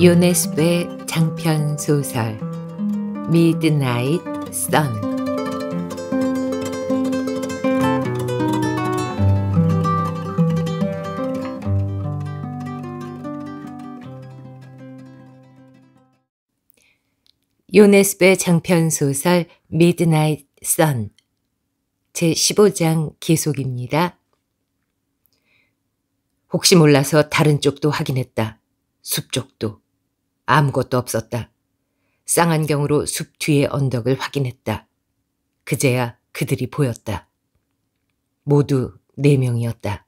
요네스의 음. 장편 소설 미드나잇 선 요네스의 장편 소설 미드나잇 선 제15장 기속입니다 혹시 몰라서 다른 쪽도 확인했다. 숲 쪽도. 아무것도 없었다. 쌍안경으로 숲 뒤의 언덕을 확인했다. 그제야 그들이 보였다. 모두 네 명이었다.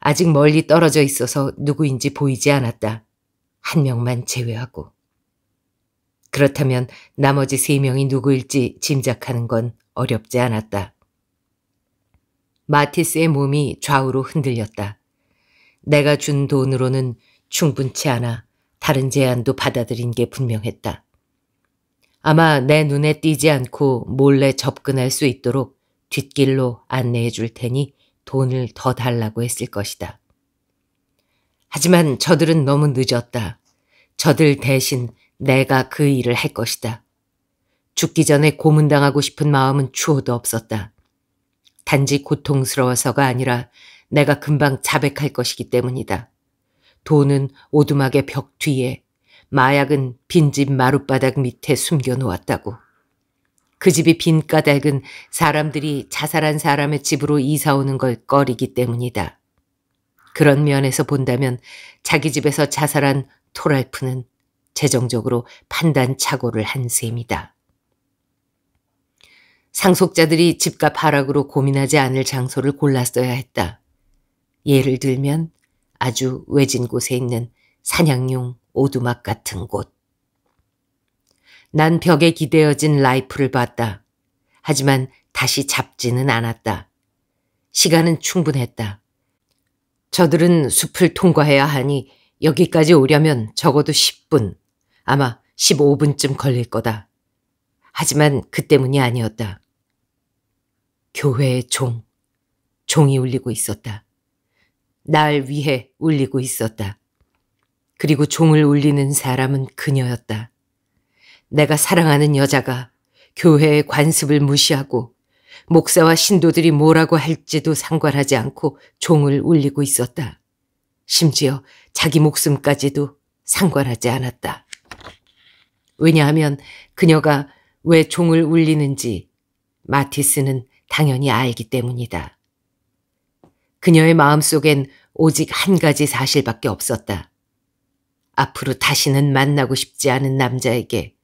아직 멀리 떨어져 있어서 누구인지 보이지 않았다. 한 명만 제외하고. 그렇다면 나머지 세 명이 누구일지 짐작하는 건 어렵지 않았다. 마티스의 몸이 좌우로 흔들렸다. 내가 준 돈으로는 충분치 않아 다른 제안도 받아들인 게 분명했다. 아마 내 눈에 띄지 않고 몰래 접근할 수 있도록 뒷길로 안내해 줄 테니 돈을 더 달라고 했을 것이다. 하지만 저들은 너무 늦었다. 저들 대신 내가 그 일을 할 것이다. 죽기 전에 고문당하고 싶은 마음은 추호도 없었다. 단지 고통스러워서가 아니라 내가 금방 자백할 것이기 때문이다. 돈은 오두막의 벽 뒤에, 마약은 빈집 마룻바닥 밑에 숨겨놓았다고. 그 집이 빈 까닭은 사람들이 자살한 사람의 집으로 이사오는 걸 꺼리기 때문이다. 그런 면에서 본다면 자기 집에서 자살한 토랄프는 재정적으로 판단착오를 한 셈이다. 상속자들이 집값 하락으로 고민하지 않을 장소를 골랐어야 했다. 예를 들면 아주 외진 곳에 있는 사냥용 오두막 같은 곳. 난 벽에 기대어진 라이프를 봤다. 하지만 다시 잡지는 않았다. 시간은 충분했다. 저들은 숲을 통과해야 하니 여기까지 오려면 적어도 10분, 아마 15분쯤 걸릴 거다. 하지만 그 때문이 아니었다. 교회의 종, 종이 울리고 있었다. 날 위해 울리고 있었다. 그리고 종을 울리는 사람은 그녀였다. 내가 사랑하는 여자가 교회의 관습을 무시하고 목사와 신도들이 뭐라고 할지도 상관하지 않고 종을 울리고 있었다. 심지어 자기 목숨까지도 상관하지 않았다. 왜냐하면 그녀가 왜 종을 울리는지 마티스는 당연히 알기 때문이다. 그녀의 마음속엔 오직 한 가지 사실밖에 없었다. 앞으로 다시는 만나고 싶지 않은 남자에게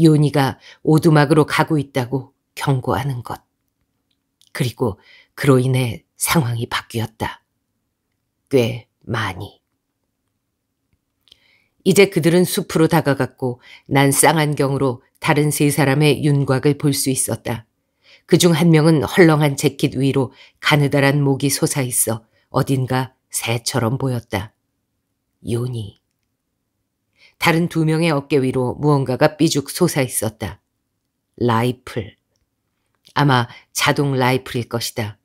요니가 오두막으로 가고 있다고 경고하는 것. 그리고 그로 인해 상황이 바뀌었다. 꽤 많이. 이제 그들은 숲으로 다가갔고 난 쌍안경으로 다른 세 사람의 윤곽을 볼 수 있었다. 그중 한 명은 헐렁한 재킷 위로 가느다란 목이 솟아있어 어딘가 새처럼 보였다. 요니. 다른 두 명의 어깨 위로 무언가가 삐죽 솟아있었다. 라이플. 아마 자동 라이플일 것이다.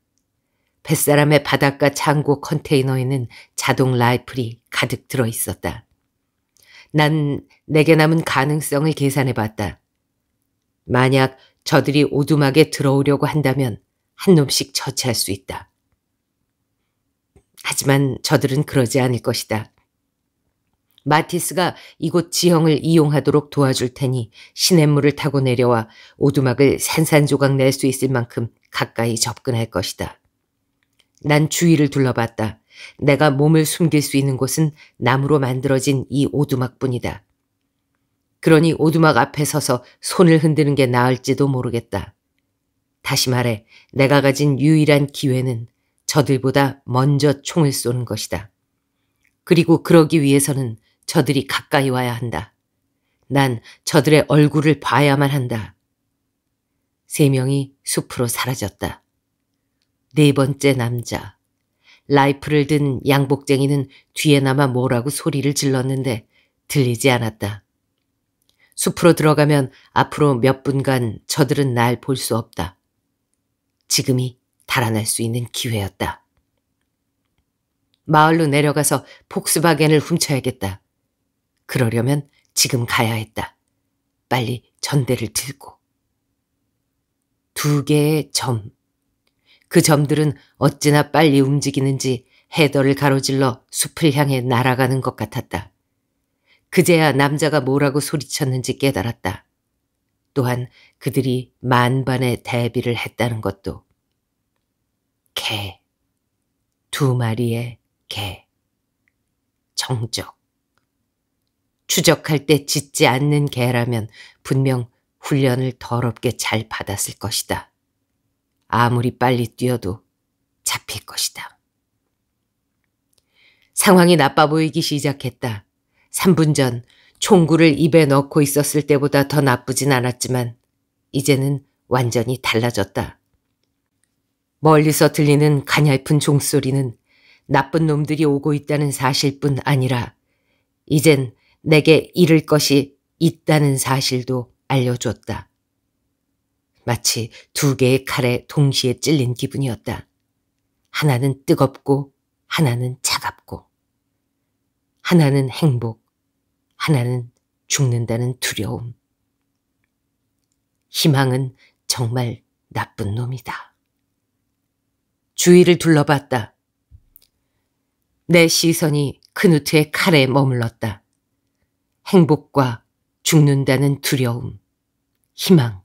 뱃사람의 바닷가 창고 컨테이너에는 자동 라이플이 가득 들어 있었다. 난 내게 남은 가능성을 계산해 봤다. 만약 저들이 오두막에 들어오려고 한다면 한 놈씩 처치할 수 있다. 하지만 저들은 그러지 않을 것이다. 마티스가 이곳 지형을 이용하도록 도와줄 테니 시냇물을 타고 내려와 오두막을 산산조각 낼 수 있을 만큼 가까이 접근할 것이다. 난 주위를 둘러봤다. 내가 몸을 숨길 수 있는 곳은 나무로 만들어진 이 오두막뿐이다. 그러니 오두막 앞에 서서 손을 흔드는 게 나을지도 모르겠다. 다시 말해 내가 가진 유일한 기회는 저들보다 먼저 총을 쏘는 것이다. 그리고 그러기 위해서는 저들이 가까이 와야 한다. 난 저들의 얼굴을 봐야만 한다. 세 명이 숲으로 사라졌다. 네 번째 남자. 라이프를 든 양복쟁이는 뒤에 남아 뭐라고 소리를 질렀는데 들리지 않았다. 숲으로 들어가면 앞으로 몇 분간 저들은 날 볼 수 없다. 지금이 달아날 수 있는 기회였다. 마을로 내려가서 폭스바겐을 훔쳐야겠다. 그러려면 지금 가야 했다. 빨리 전대를 들고. 두 개의 점. 그 점들은 어찌나 빨리 움직이는지 헤더를 가로질러 숲을 향해 날아가는 것 같았다. 그제야 남자가 뭐라고 소리쳤는지 깨달았다. 또한 그들이 만반의 대비를 했다는 것도. 개. 두 마리의 개. 정적. 추적할 때 짖지 않는 개라면 분명 훈련을 더럽게 잘 받았을 것이다. 아무리 빨리 뛰어도 잡힐 것이다. 상황이 나빠 보이기 시작했다. 3분 전 총구를 입에 넣고 있었을 때보다 더 나쁘진 않았지만 이제는 완전히 달라졌다. 멀리서 들리는 가냘픈 종소리는 나쁜 놈들이 오고 있다는 사실뿐 아니라 이젠 내게 잃을 것이 있다는 사실도 알려줬다. 마치 두 개의 칼에 동시에 찔린 기분이었다. 하나는 뜨겁고 하나는 차갑다 하나는 행복, 하나는 죽는다는 두려움. 희망은 정말 나쁜 놈이다. 주위를 둘러봤다. 내 시선이 크누트의 칼에 머물렀다. 행복과 죽는다는 두려움, 희망.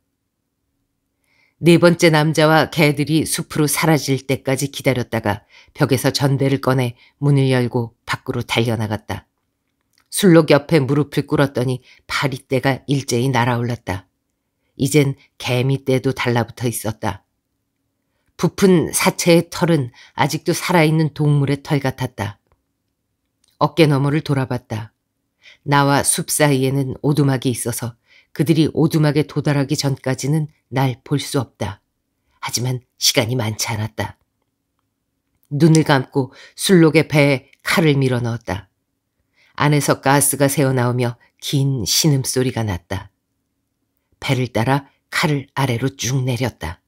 네 번째 남자와 개들이 숲으로 사라질 때까지 기다렸다가 벽에서 전대를 꺼내 문을 열고 밖으로 달려나갔다. 술록 옆에 무릎을 꿇었더니 파리떼가 일제히 날아올랐다. 이젠 개미떼도 달라붙어 있었다. 부푼 사체의 털은 아직도 살아있는 동물의 털 같았다. 어깨 너머를 돌아봤다. 나와 숲 사이에는 오두막이 있어서 그들이 오두막에 도달하기 전까지는 날 볼 수 없다. 하지만 시간이 많지 않았다. 눈을 감고 술록의 배에 칼을 밀어 넣었다. 안에서 가스가 새어나오며 긴 신음소리가 났다. 배를 따라 칼을 아래로 쭉 내렸다.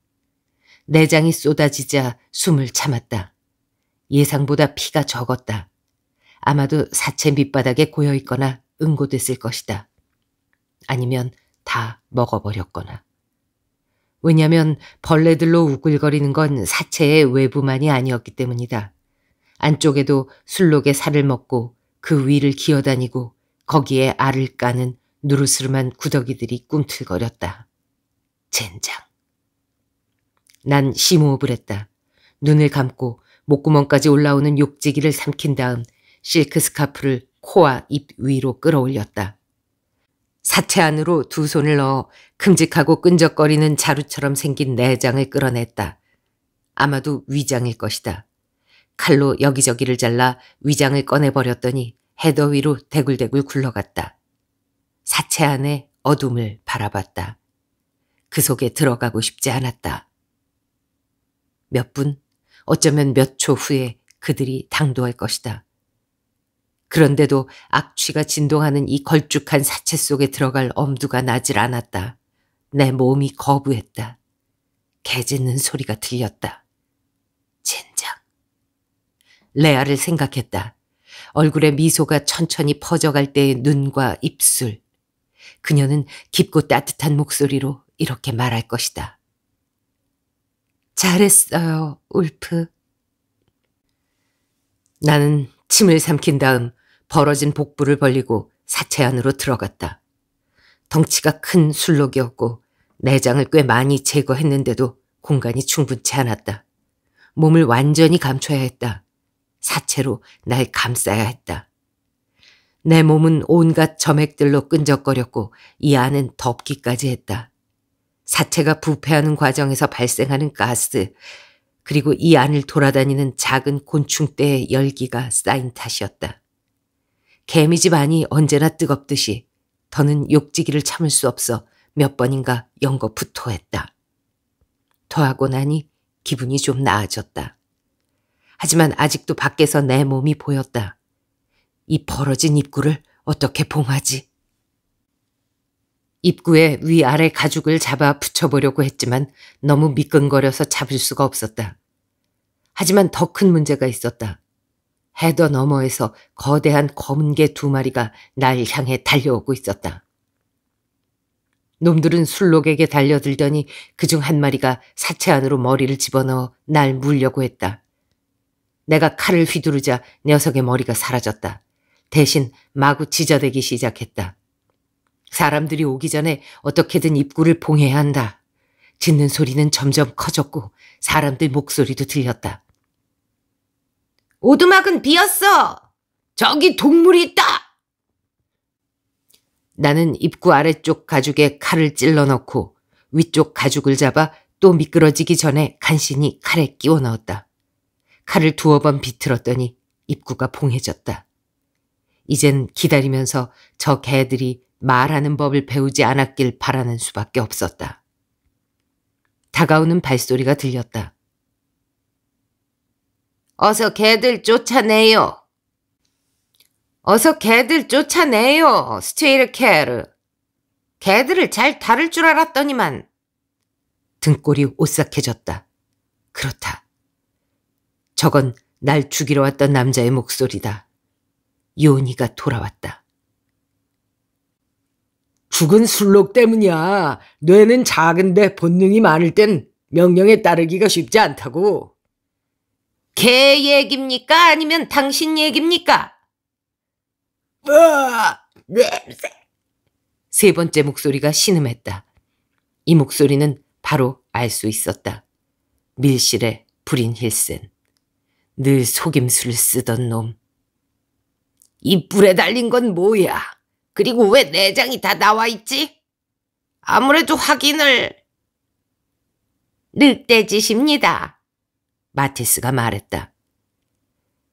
내장이 쏟아지자 숨을 참았다. 예상보다 피가 적었다. 아마도 사체 밑바닥에 고여 있거나 응고됐을 것이다. 아니면 다 먹어버렸거나. 왜냐면 벌레들로 우글거리는 건 사체의 외부만이 아니었기 때문이다. 안쪽에도 술록의 살을 먹고 그 위를 기어다니고 거기에 알을 까는 누르스름한 구더기들이 꿈틀거렸다. 젠장. 난 심호흡을 했다. 눈을 감고 목구멍까지 올라오는 욕지기를 삼킨 다음 실크 스카프를 코와 입 위로 끌어올렸다. 사체 안으로 두 손을 넣어 큼직하고 끈적거리는 자루처럼 생긴 내장을 끌어냈다. 아마도 위장일 것이다. 칼로 여기저기를 잘라 위장을 꺼내버렸더니 헤더 위로 대굴대굴 굴러갔다. 사체 안에 어둠을 바라봤다. 그 속에 들어가고 싶지 않았다. 몇 분, 어쩌면 몇 초 후에 그들이 당도할 것이다. 그런데도 악취가 진동하는 이 걸쭉한 사체 속에 들어갈 엄두가 나질 않았다. 내 몸이 거부했다. 개 짖는 소리가 들렸다. 레아를 생각했다. 얼굴에 미소가 천천히 퍼져갈 때의 눈과 입술. 그녀는 깊고 따뜻한 목소리로 이렇게 말할 것이다. 잘했어요, 울프. 나는 침을 삼킨 다음 벌어진 복부를 벌리고 사체 안으로 들어갔다. 덩치가 큰 술록이었고 내장을 꽤 많이 제거했는데도 공간이 충분치 않았다. 몸을 완전히 감춰야 했다. 사체로 날 감싸야 했다. 내 몸은 온갖 점액들로 끈적거렸고 이 안은 덥기까지 했다. 사체가 부패하는 과정에서 발생하는 가스, 그리고 이 안을 돌아다니는 작은 곤충떼의 열기가 쌓인 탓이었다. 개미집 안이 언제나 뜨겁듯이 더는 욕지기를 참을 수 없어 몇 번인가 연거푸토했다. 토하고 나니 기분이 좀 나아졌다. 하지만 아직도 밖에서 내 몸이 보였다. 이 벌어진 입구를 어떻게 봉하지? 입구에 위아래 가죽을 잡아 붙여보려고 했지만 너무 미끈거려서 잡을 수가 없었다. 하지만 더 큰 문제가 있었다. 해더 너머에서 거대한 검은 개 두 마리가 날 향해 달려오고 있었다. 놈들은 술록에게 달려들더니 그 중 한 마리가 사체 안으로 머리를 집어넣어 날 물려고 했다. 내가 칼을 휘두르자 녀석의 머리가 사라졌다. 대신 마구 지저대기 시작했다. 사람들이 오기 전에 어떻게든 입구를 봉해야 한다. 짖는 소리는 점점 커졌고 사람들 목소리도 들렸다. 오두막은 비었어! 저기 동물이 있다! 나는 입구 아래쪽 가죽에 칼을 찔러 넣고 위쪽 가죽을 잡아 또 미끄러지기 전에 간신히 칼에 끼워 넣었다. 칼을 두어 번 비틀었더니 입구가 봉해졌다. 이젠 기다리면서 저 개들이 말하는 법을 배우지 않았길 바라는 수밖에 없었다. 다가오는 발소리가 들렸다. 어서 개들 쫓아내요. 어서 개들 쫓아내요, 스테이르 케르. 개들을 잘 다룰 줄 알았더니만. 등골이 오싹해졌다. 그렇다. 저건 날 죽이러 왔던 남자의 목소리다. 요니가 돌아왔다. 죽은 술록 때문이야. 뇌는 작은데 본능이 많을 땐 명령에 따르기가 쉽지 않다고. 걔얘입니까 아니면 당신 얘기입니까 으아, 뭐, 냄새. 세 번째 목소리가 신음했다. 이 목소리는 바로 알 수 있었다. 밀실의 브린 힐슨. 늘 속임수를 쓰던 놈. 이 뿔에 달린 건 뭐야? 그리고 왜 내장이 다 나와 있지? 아무래도 확인을... 늑대짓입니다. 마티스가 말했다.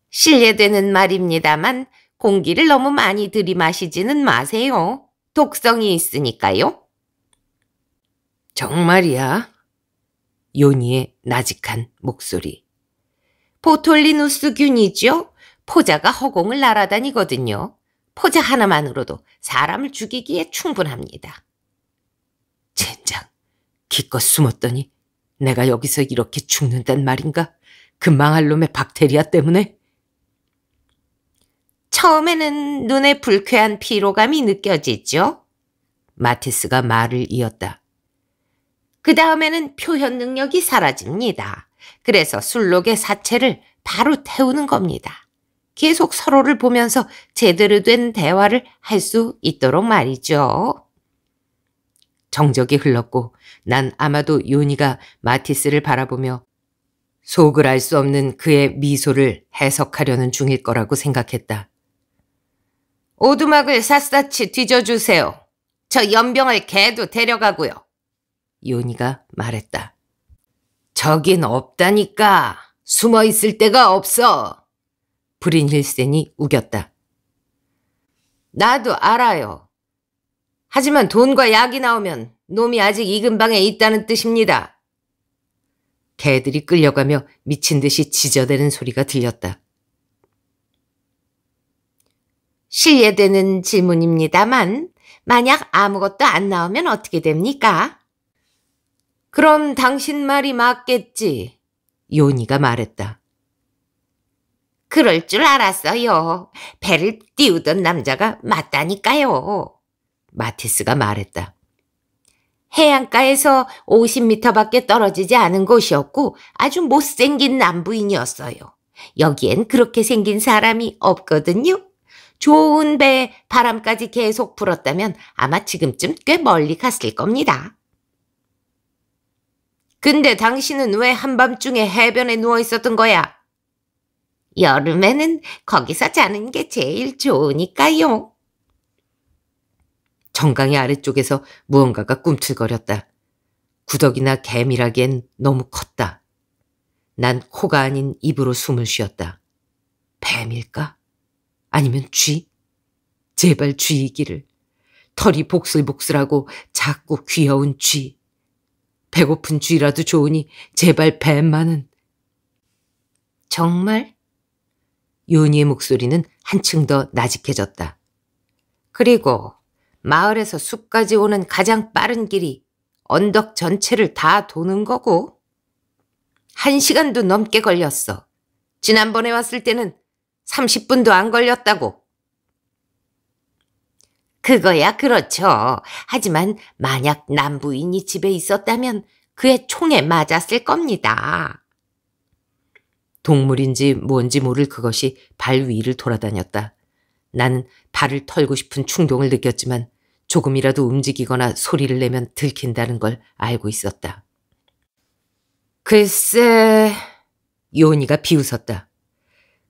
실례되는 말입니다만 공기를 너무 많이 들이마시지는 마세요. 독성이 있으니까요. 정말이야? 요니의 나직한 목소리. 보톨리누스균이죠. 포자가 허공을 날아다니거든요. 포자 하나만으로도 사람을 죽이기에 충분합니다. 젠장, 기껏 숨었더니 내가 여기서 이렇게 죽는단 말인가? 그 망할 놈의 박테리아 때문에? 처음에는 눈에 불쾌한 피로감이 느껴지죠? 마티스가 말을 이었다. 그 다음에는 표현 능력이 사라집니다. 그래서 술록의 사체를 바로 태우는 겁니다. 계속 서로를 보면서 제대로 된 대화를 할 수 있도록 말이죠. 정적이 흘렀고 난 아마도 요니가 마티스를 바라보며 속을 알 수 없는 그의 미소를 해석하려는 중일 거라고 생각했다. 오두막을 샅샅이 뒤져주세요. 저 연병을 개도 데려가고요. 요니가 말했다. 저긴 없다니까. 숨어 있을 데가 없어. 브린힐센이 우겼다. 나도 알아요. 하지만 돈과 약이 나오면 놈이 아직 이 근방에 있다는 뜻입니다. 개들이 끌려가며 미친 듯이 지저대는 소리가 들렸다. 실례되는 질문입니다만 만약 아무것도 안 나오면 어떻게 됩니까? 그럼 당신 말이 맞겠지. 요니가 말했다. 그럴 줄 알았어요. 배를 띄우던 남자가 맞다니까요. 마티스가 말했다. 해안가에서 5 0미터 밖에 떨어지지 않은 곳이었고 아주 못생긴 남부인이었어요. 여기엔 그렇게 생긴 사람이 없거든요. 좋은 배에 바람까지 계속 불었다면 아마 지금쯤 꽤 멀리 갔을 겁니다. 근데 당신은 왜 한밤중에 해변에 누워 있었던 거야? 여름에는 거기서 자는 게 제일 좋으니까요. 정강이 아래쪽에서 무언가가 꿈틀거렸다. 구덕이나 개미라기엔 너무 컸다. 난 코가 아닌 입으로 숨을 쉬었다. 뱀일까? 아니면 쥐? 제발 쥐이기를. 털이 복슬복슬하고 작고 귀여운 쥐. 배고픈 쥐라도 좋으니 제발 뱀만은. 정말? 요니의 목소리는 한층 더 나직해졌다. 그리고 마을에서 숲까지 오는 가장 빠른 길이 언덕 전체를 다 도는 거고. 한 시간도 넘게 걸렸어. 지난번에 왔을 때는 30분도 안 걸렸다고. 그거야 그렇죠. 하지만 만약 남부인이 집에 있었다면 그의 총에 맞았을 겁니다. 동물인지 뭔지 모를 그것이 발 위를 돌아다녔다. 나는 발을 털고 싶은 충동을 느꼈지만 조금이라도 움직이거나 소리를 내면 들킨다는 걸 알고 있었다. 글쎄... 요니가 비웃었다.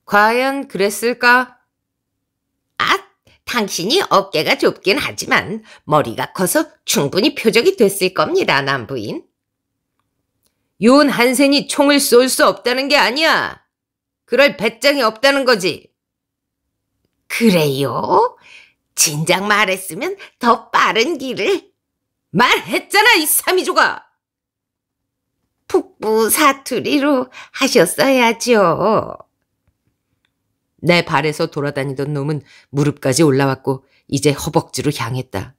과연 그랬을까? 당신이 어깨가 좁긴 하지만 머리가 커서 충분히 표적이 됐을 겁니다, 남부인. 윤 한센이 총을 쏠 수 없다는 게 아니야. 그럴 배짱이 없다는 거지. 그래요? 진작 말했으면 더 빠른 길을. 말했잖아, 이 삼이조가! 북부 사투리로 하셨어야죠. 내 발에서 돌아다니던 놈은 무릎까지 올라왔고 이제 허벅지로 향했다.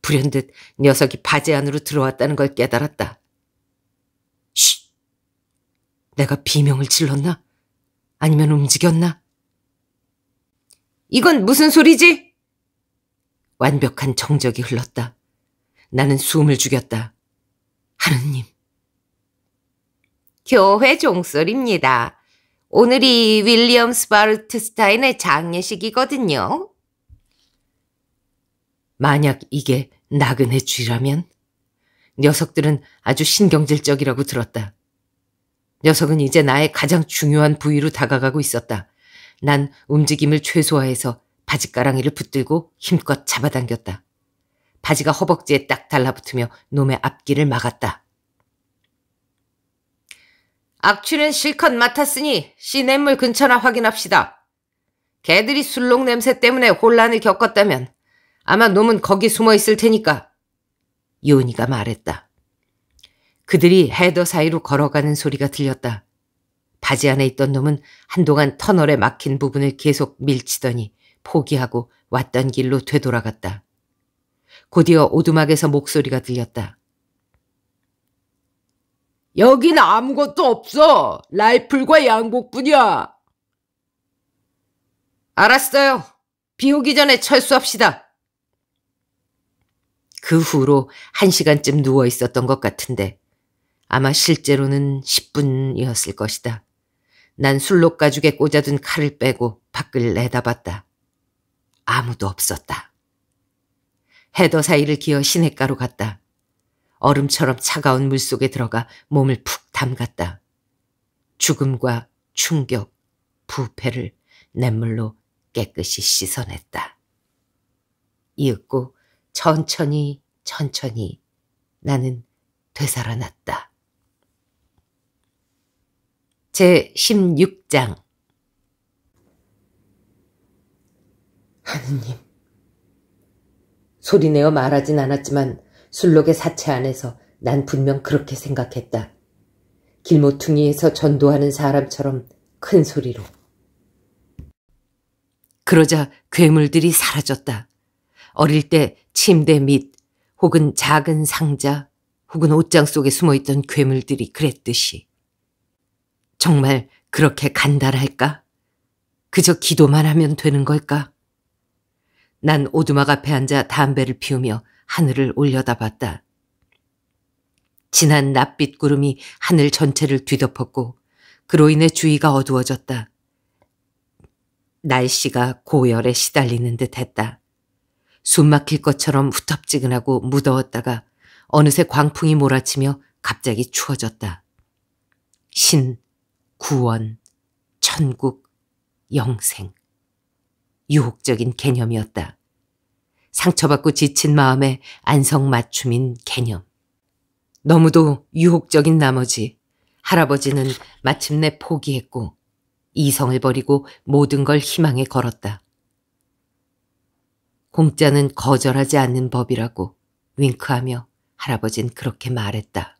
불현듯 녀석이 바지 안으로 들어왔다는 걸 깨달았다. 쉿! 내가 비명을 질렀나? 아니면 움직였나? 이건 무슨 소리지? 완벽한 정적이 흘렀다. 나는 숨을 죽였다. 하느님. 교회 종소리입니다. 오늘이 윌리엄 스바르트스타인의 장례식이거든요. 만약 이게 나그네 쥐라면? 녀석들은 아주 신경질적이라고 들었다. 녀석은 이제 나의 가장 중요한 부위로 다가가고 있었다. 난 움직임을 최소화해서 바지가랑이를 붙들고 힘껏 잡아당겼다. 바지가 허벅지에 딱 달라붙으며 놈의 앞길을 막았다. 악취는 실컷 맡았으니 시냇물 근처나 확인합시다. 개들이 술록 냄새 때문에 혼란을 겪었다면 아마 놈은 거기 숨어 있을 테니까. 요은이가 말했다. 그들이 헤더 사이로 걸어가는 소리가 들렸다. 바지 안에 있던 놈은 한동안 터널에 막힌 부분을 계속 밀치더니 포기하고 왔던 길로 되돌아갔다. 곧이어 오두막에서 목소리가 들렸다. 여긴 아무것도 없어. 라이플과 양복뿐이야. 알았어요. 비 오기 전에 철수합시다. 그 후로 한 시간쯤 누워 있었던 것 같은데 아마 실제로는 10분이었을 것이다. 난 술록 가죽에 꽂아둔 칼을 빼고 밖을 내다봤다. 아무도 없었다. 헤더 사이를 기어 시냇가로 갔다. 얼음처럼 차가운 물속에 들어가 몸을 푹 담갔다. 죽음과 충격, 부패를 냇물로 깨끗이 씻어냈다. 이윽고 천천히 천천히 나는 되살아났다. 제 16장 하느님 소리내어 말하진 않았지만 술록의 사체 안에서 난 분명 그렇게 생각했다. 길모퉁이에서 전도하는 사람처럼 큰 소리로. 그러자 괴물들이 사라졌다. 어릴 때 침대 밑 혹은 작은 상자 혹은 옷장 속에 숨어있던 괴물들이 그랬듯이. 정말 그렇게 간단할까? 그저 기도만 하면 되는 걸까? 난 오두막 앞에 앉아 담배를 피우며 하늘을 올려다봤다. 진한 낯빛 구름이 하늘 전체를 뒤덮었고 그로 인해 주위가 어두워졌다. 날씨가 고열에 시달리는 듯 했다. 숨 막힐 것처럼 후텁지근하고 무더웠다가 어느새 광풍이 몰아치며 갑자기 추워졌다. 신, 구원, 천국, 영생. 유혹적인 개념이었다. 상처받고 지친 마음의 안성맞춤인 개념. 너무도 유혹적인 나머지 할아버지는 마침내 포기했고 이성을 버리고 모든 걸 희망에 걸었다. 공짜는 거절하지 않는 법이라고 윙크하며 할아버진 그렇게 말했다.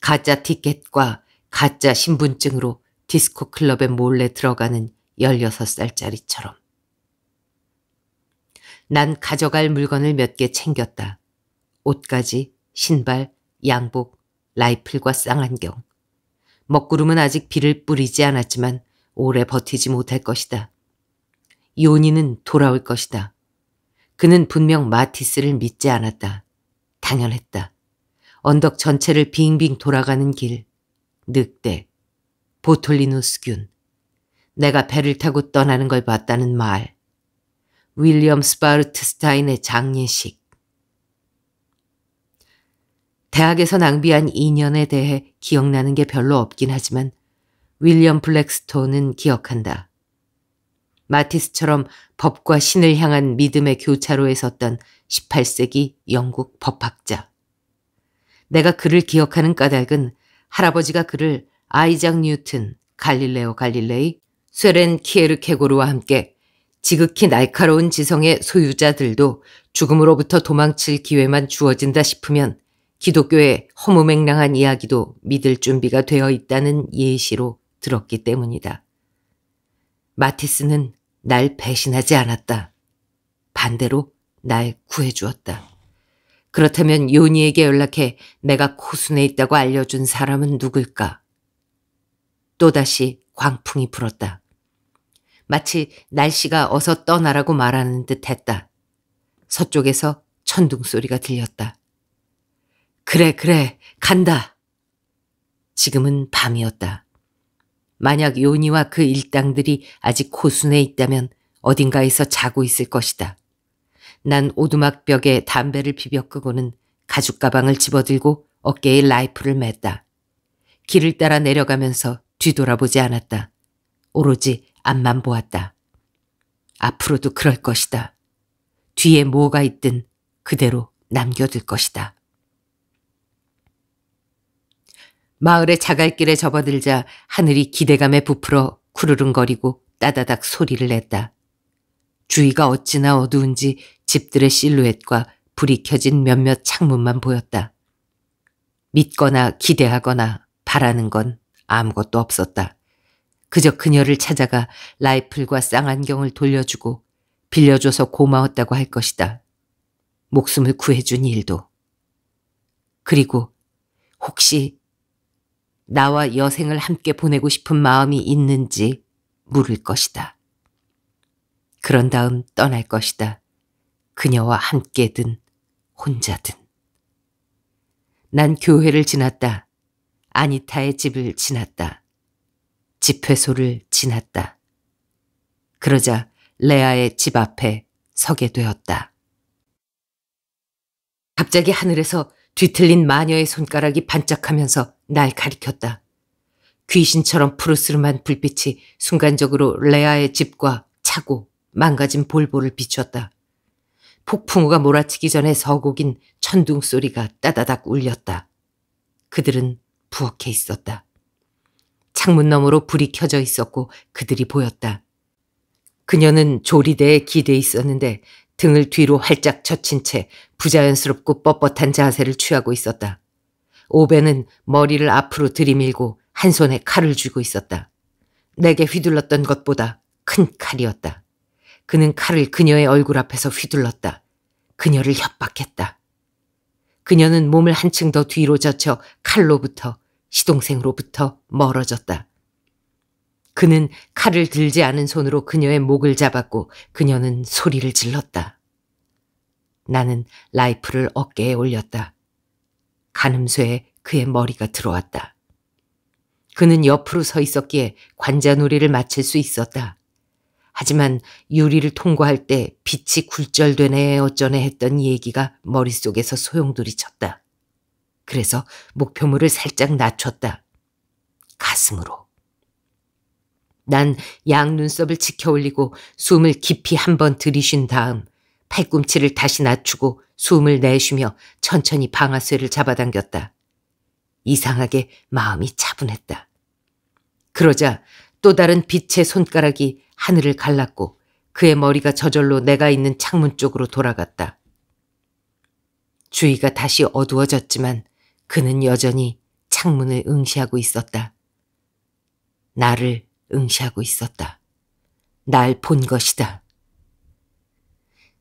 가짜 티켓과 가짜 신분증으로 디스코 클럽에 몰래 들어가는 16살짜리처럼. 난 가져갈 물건을 몇 개 챙겼다. 옷까지, 신발, 양복, 라이플과 쌍안경. 먹구름은 아직 비를 뿌리지 않았지만 오래 버티지 못할 것이다. 요니는 돌아올 것이다. 그는 분명 마티스를 믿지 않았다. 당연했다. 언덕 전체를 빙빙 돌아가는 길, 늑대, 보톨리누스균. 내가 배를 타고 떠나는 걸 봤다는 말. 윌리엄 스파르트스타인의 장례식. 대학에서 낭비한 2년에 대해 기억나는 게 별로 없긴 하지만 윌리엄 블랙스톤은 기억한다. 마티스처럼 법과 신을 향한 믿음의 교차로에 섰던 18세기 영국 법학자. 내가 그를 기억하는 까닭은 할아버지가 그를 아이작 뉴튼, 갈릴레오 갈릴레이, 쇠렌 키에르케고르와 함께 지극히 날카로운 지성의 소유자들도 죽음으로부터 도망칠 기회만 주어진다 싶으면 기독교의 허무맹랑한 이야기도 믿을 준비가 되어 있다는 예시로 들었기 때문이다. 마티스는 날 배신하지 않았다. 반대로 날 구해주었다. 그렇다면 요니에게 연락해 내가 코순에 있다고 알려준 사람은 누굴까? 또다시 광풍이 불었다. 마치 날씨가 어서 떠나라고 말하는 듯 했다. 서쪽에서 천둥 소리가 들렸다. 그래, 그래, 간다. 지금은 밤이었다. 만약 요니와 그 일당들이 아직 고순에 있다면 어딘가에서 자고 있을 것이다. 난 오두막 벽에 담배를 비벼 끄고는 가죽 가방을 집어들고 어깨에 라이프를 맸다. 길을 따라 내려가면서 뒤돌아보지 않았다. 오로지 앞만 보았다. 앞으로도 그럴 것이다. 뒤에 뭐가 있든 그대로 남겨둘 것이다. 마을의 자갈길에 접어들자 하늘이 기대감에 부풀어 구르릉거리고 따다닥 소리를 냈다. 주위가 어찌나 어두운지 집들의 실루엣과 불이 켜진 몇몇 창문만 보였다. 믿거나 기대하거나 바라는 건 아무것도 없었다. 그저 그녀를 찾아가 라이플과 쌍안경을 돌려주고 빌려줘서 고마웠다고 할 것이다. 목숨을 구해준 일도. 그리고 혹시 나와 여생을 함께 보내고 싶은 마음이 있는지 물을 것이다. 그런 다음 떠날 것이다. 그녀와 함께든 혼자든. 난 교회를 지났다. 아니타의 집을 지났다. 집회소를 지났다. 그러자 레아의 집 앞에 서게 되었다. 갑자기 하늘에서 뒤틀린 마녀의 손가락이 반짝하면서 날 가리켰다. 귀신처럼 푸르스름한 불빛이 순간적으로 레아의 집과 차고 망가진 볼보를 비추었다. 폭풍우가 몰아치기 전에 서곡인 천둥 소리가 따다닥 울렸다. 그들은 부엌에 있었다. 창문 너머로 불이 켜져 있었고 그들이 보였다. 그녀는 조리대에 기대 있었는데 등을 뒤로 활짝 젖힌 채 부자연스럽고 뻣뻣한 자세를 취하고 있었다. 오베는 머리를 앞으로 들이밀고 한 손에 칼을 쥐고 있었다. 내게 휘둘렀던 것보다 큰 칼이었다. 그는 칼을 그녀의 얼굴 앞에서 휘둘렀다. 그녀를 협박했다. 그녀는 몸을 한층 더 뒤로 젖혀 칼로부터 시동생으로부터 멀어졌다. 그는 칼을 들지 않은 손으로 그녀의 목을 잡았고 그녀는 소리를 질렀다. 나는 라이프를 어깨에 올렸다. 가늠쇠에 그의 머리가 들어왔다. 그는 옆으로 서 있었기에 관자놀이를 마칠 수 있었다. 하지만 유리를 통과할 때 빛이 굴절되네 어쩌네 했던 얘기가 머릿속에서 소용돌이 쳤다. 그래서 목표물을 살짝 낮췄다. 가슴으로. 난 양눈썹을 지켜 올리고 숨을 깊이 한 번 들이쉰 다음 팔꿈치를 다시 낮추고 숨을 내쉬며 천천히 방아쇠를 잡아당겼다. 이상하게 마음이 차분했다. 그러자 또 다른 빛의 손가락이 하늘을 갈랐고 그의 머리가 저절로 내가 있는 창문 쪽으로 돌아갔다. 주위가 다시 어두워졌지만 그는 여전히 창문을 응시하고 있었다. 나를 응시하고 있었다. 날 본 것이다.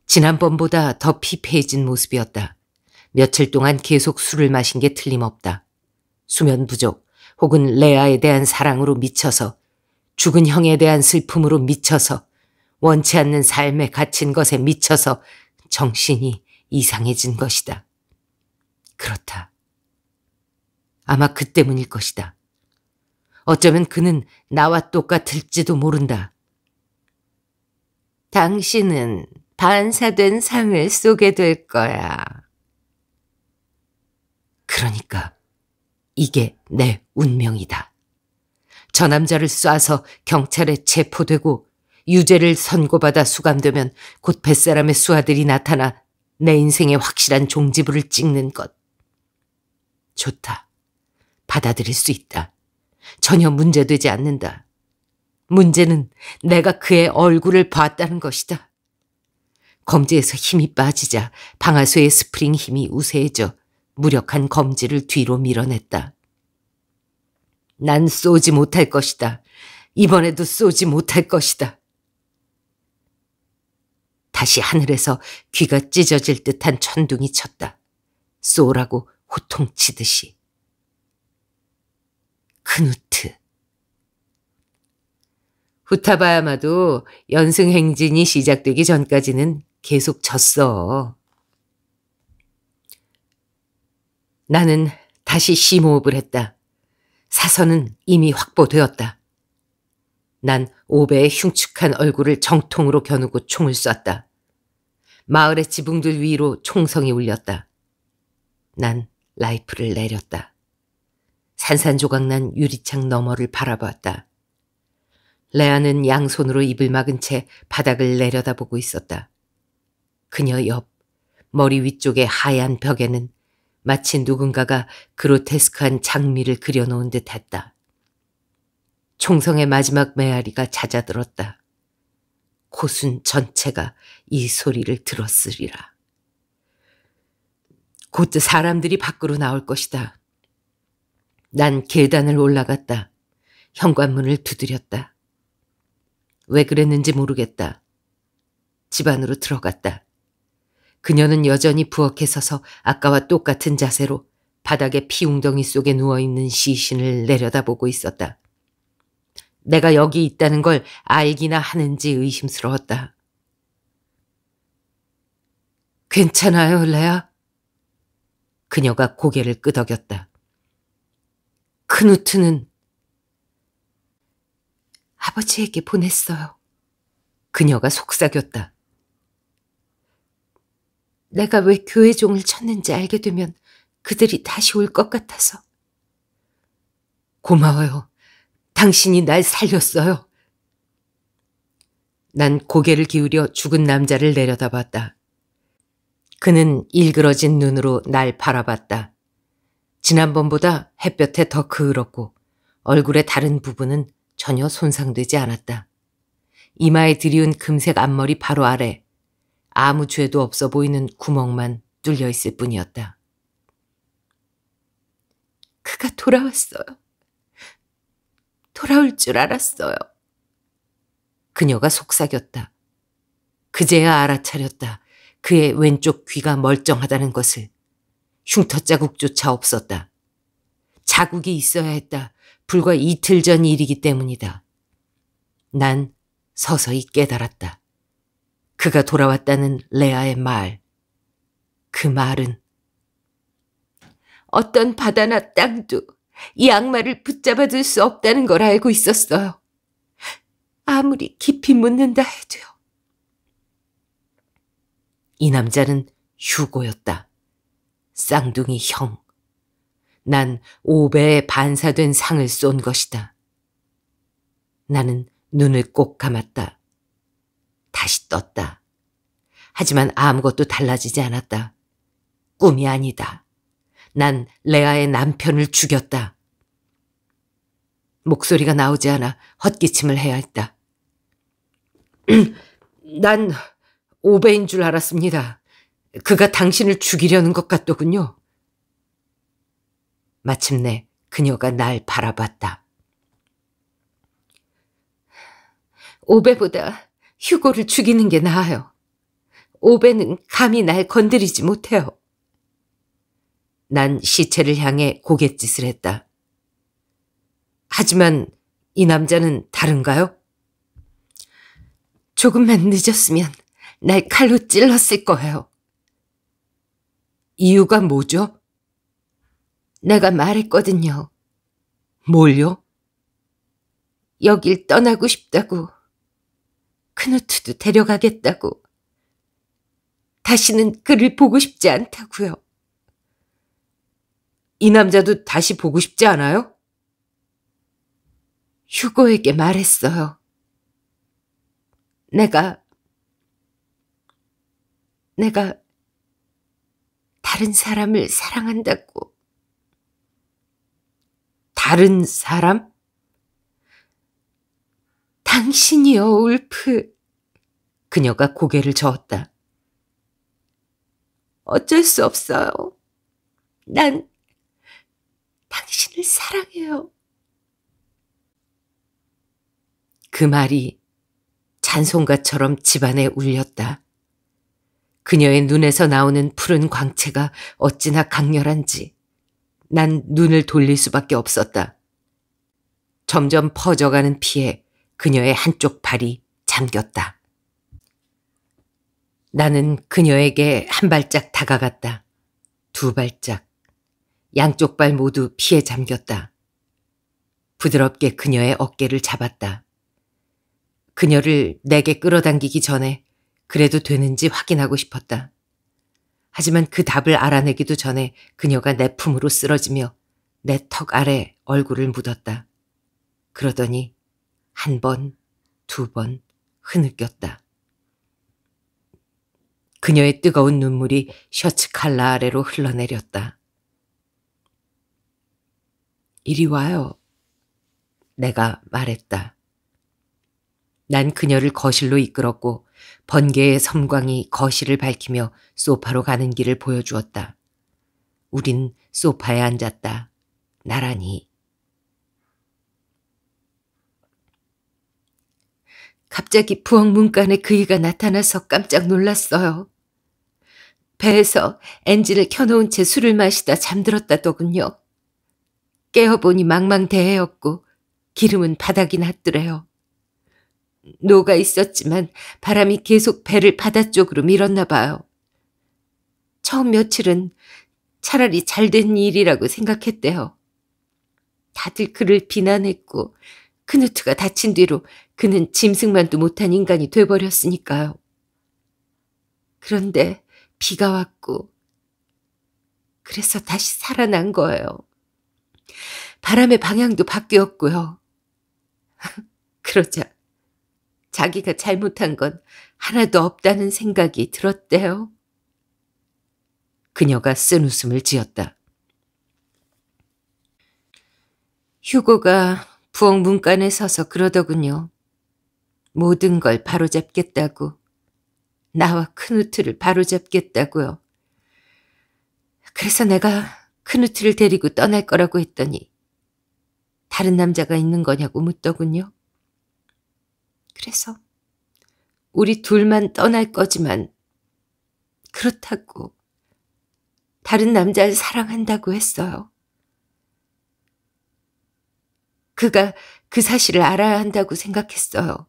지난번보다 더 피폐해진 모습이었다. 며칠 동안 계속 술을 마신 게 틀림없다. 수면 부족 혹은 레아에 대한 사랑으로 미쳐서 죽은 형에 대한 슬픔으로 미쳐서 원치 않는 삶에 갇힌 것에 미쳐서 정신이 이상해진 것이다. 그렇다. 아마 그 때문일 것이다. 어쩌면 그는 나와 똑같을지도 모른다. 당신은 반사된 상을 쏘게 될 거야. 그러니까 이게 내 운명이다. 저 남자를 쏴서 경찰에 체포되고 유죄를 선고받아 수감되면 곧 뱃사람의 수하들이 나타나 내 인생의 확실한 종지부를 찍는 것. 좋다. 받아들일 수 있다. 전혀 문제되지 않는다. 문제는 내가 그의 얼굴을 봤다는 것이다. 검지에서 힘이 빠지자 방아쇠의 스프링 힘이 우세해져 무력한 검지를 뒤로 밀어냈다. 난 쏘지 못할 것이다. 이번에도 쏘지 못할 것이다. 다시 하늘에서 귀가 찢어질 듯한 천둥이 쳤다. 쏘라고 호통치듯이. 크누트. 후타바야마도 연승 행진이 시작되기 전까지는 계속 졌어. 나는 다시 심호흡을 했다. 사선은 이미 확보되었다. 난 오베의 흉측한 얼굴을 정통으로 겨누고 총을 쐈다. 마을의 지붕들 위로 총성이 울렸다. 난 라이프를 내렸다. 산산조각난 유리창 너머를 바라보았다 레아는 양손으로 입을 막은 채 바닥을 내려다보고 있었다. 그녀 옆, 머리 위쪽의 하얀 벽에는 마치 누군가가 그로테스크한 장미를 그려놓은 듯 했다. 총성의 마지막 메아리가 잦아들었다. 고순 전체가 이 소리를 들었으리라. 곧 사람들이 밖으로 나올 것이다. 난 계단을 올라갔다. 현관문을 두드렸다. 왜 그랬는지 모르겠다. 집 안으로 들어갔다. 그녀는 여전히 부엌에 서서 아까와 똑같은 자세로 바닥에 피웅덩이 속에 누워있는 시신을 내려다보고 있었다. 내가 여기 있다는 걸 알기나 하는지 의심스러웠다. 괜찮아요, 레아? 그녀가 고개를 끄덕였다. 크누트는 아버지에게 보냈어요. 그녀가 속삭였다. 내가 왜 교회 종을 쳤는지 알게 되면 그들이 다시 올 것 같아서. 고마워요. 당신이 날 살렸어요. 난 고개를 기울여 죽은 남자를 내려다봤다. 그는 일그러진 눈으로 날 바라봤다. 지난번보다 햇볕에 더 그을었고 얼굴의 다른 부분은 전혀 손상되지 않았다. 이마에 들이운 금색 앞머리 바로 아래 아무 죄도 없어 보이는 구멍만 뚫려 있을 뿐이었다. 그가 돌아왔어요. 돌아올 줄 알았어요. 그녀가 속삭였다. 그제야 알아차렸다. 그의 왼쪽 귀가 멀쩡하다는 것을. 흉터자국조차 없었다. 자국이 있어야 했다. 불과 이틀 전 일이기 때문이다. 난 서서히 깨달았다. 그가 돌아왔다는 레아의 말. 그 말은 어떤 바다나 땅도 이 악마를 붙잡아둘 수 없다는 걸 알고 있었어요. 아무리 깊이 묻는다 해도요. 이 남자는 휴고였다. 쌍둥이 형. 난 오배에 반사된 상을 쏜 것이다. 나는 눈을 꼭 감았다. 다시 떴다. 하지만 아무것도 달라지지 않았다. 꿈이 아니다. 난 레아의 남편을 죽였다. 목소리가 나오지 않아 헛기침을 해야 했다. 난 오베인 줄 알았습니다. 그가 당신을 죽이려는 것 같더군요. 마침내 그녀가 날 바라봤다. 오베보다 휴고를 죽이는 게 나아요. 오베는 감히 날 건드리지 못해요. 난 시체를 향해 고갯짓을 했다. 하지만 이 남자는 다른가요? 조금만 늦었으면 날 칼로 찔렀을 거예요. 이유가 뭐죠? 내가 말했거든요. 뭘요? 여길 떠나고 싶다고. 크누트도 데려가겠다고. 다시는 그를 보고 싶지 않다고요. 이 남자도 다시 보고 싶지 않아요? 휴고에게 말했어요. 내가, 내가 다른 사람을 사랑한다고. 다른 사람? 당신이요, 울프. 그녀가 고개를 저었다. 어쩔 수 없어요. 난 당신을 사랑해요. 그 말이 잔송가처럼 집안에 울렸다. 그녀의 눈에서 나오는 푸른 광채가 어찌나 강렬한지 난 눈을 돌릴 수밖에 없었다. 점점 퍼져가는 피에 그녀의 한쪽 발이 잠겼다. 나는 그녀에게 한 발짝 다가갔다. 두 발짝. 양쪽 발 모두 피에 잠겼다. 부드럽게 그녀의 어깨를 잡았다. 그녀를 내게 끌어당기기 전에 그래도 되는지 확인하고 싶었다. 하지만 그 답을 알아내기도 전에 그녀가 내 품으로 쓰러지며 내 턱 아래 얼굴을 묻었다. 그러더니 한 번, 두 번 흐느꼈다. 그녀의 뜨거운 눈물이 셔츠 칼라 아래로 흘러내렸다. 이리 와요. 내가 말했다. 난 그녀를 거실로 이끌었고 번개의 섬광이 거실을 밝히며 소파로 가는 길을 보여주었다. 우린 소파에 앉았다. 나란히. 갑자기 부엌 문간에 그이가 나타나서 깜짝 놀랐어요. 배에서 엔진을 켜놓은 채 술을 마시다 잠들었다더군요. 깨어보니 망망대해였고 기름은 바닥이 났더래요. 녹아 있었지만 바람이 계속 배를 바다 쪽으로 밀었나 봐요. 처음 며칠은 차라리 잘된 일이라고 생각했대요. 다들 그를 비난했고 크누트가 다친 뒤로 그는 짐승만도 못한 인간이 돼버렸으니까요. 그런데 비가 왔고 그래서 다시 살아난 거예요. 바람의 방향도 바뀌었고요. 그러자 자기가 잘못한 건 하나도 없다는 생각이 들었대요. 그녀가 쓴 웃음을 지었다. 휴고가 부엌 문간에 서서 그러더군요. 모든 걸 바로잡겠다고. 나와 큰우트를 바로잡겠다고요. 그래서 내가 큰우트를 데리고 떠날 거라고 했더니 다른 남자가 있는 거냐고 묻더군요. 그래서 우리 둘만 떠날 거지만 그렇다고 다른 남자를 사랑한다고 했어요. 그가 그 사실을 알아야 한다고 생각했어요.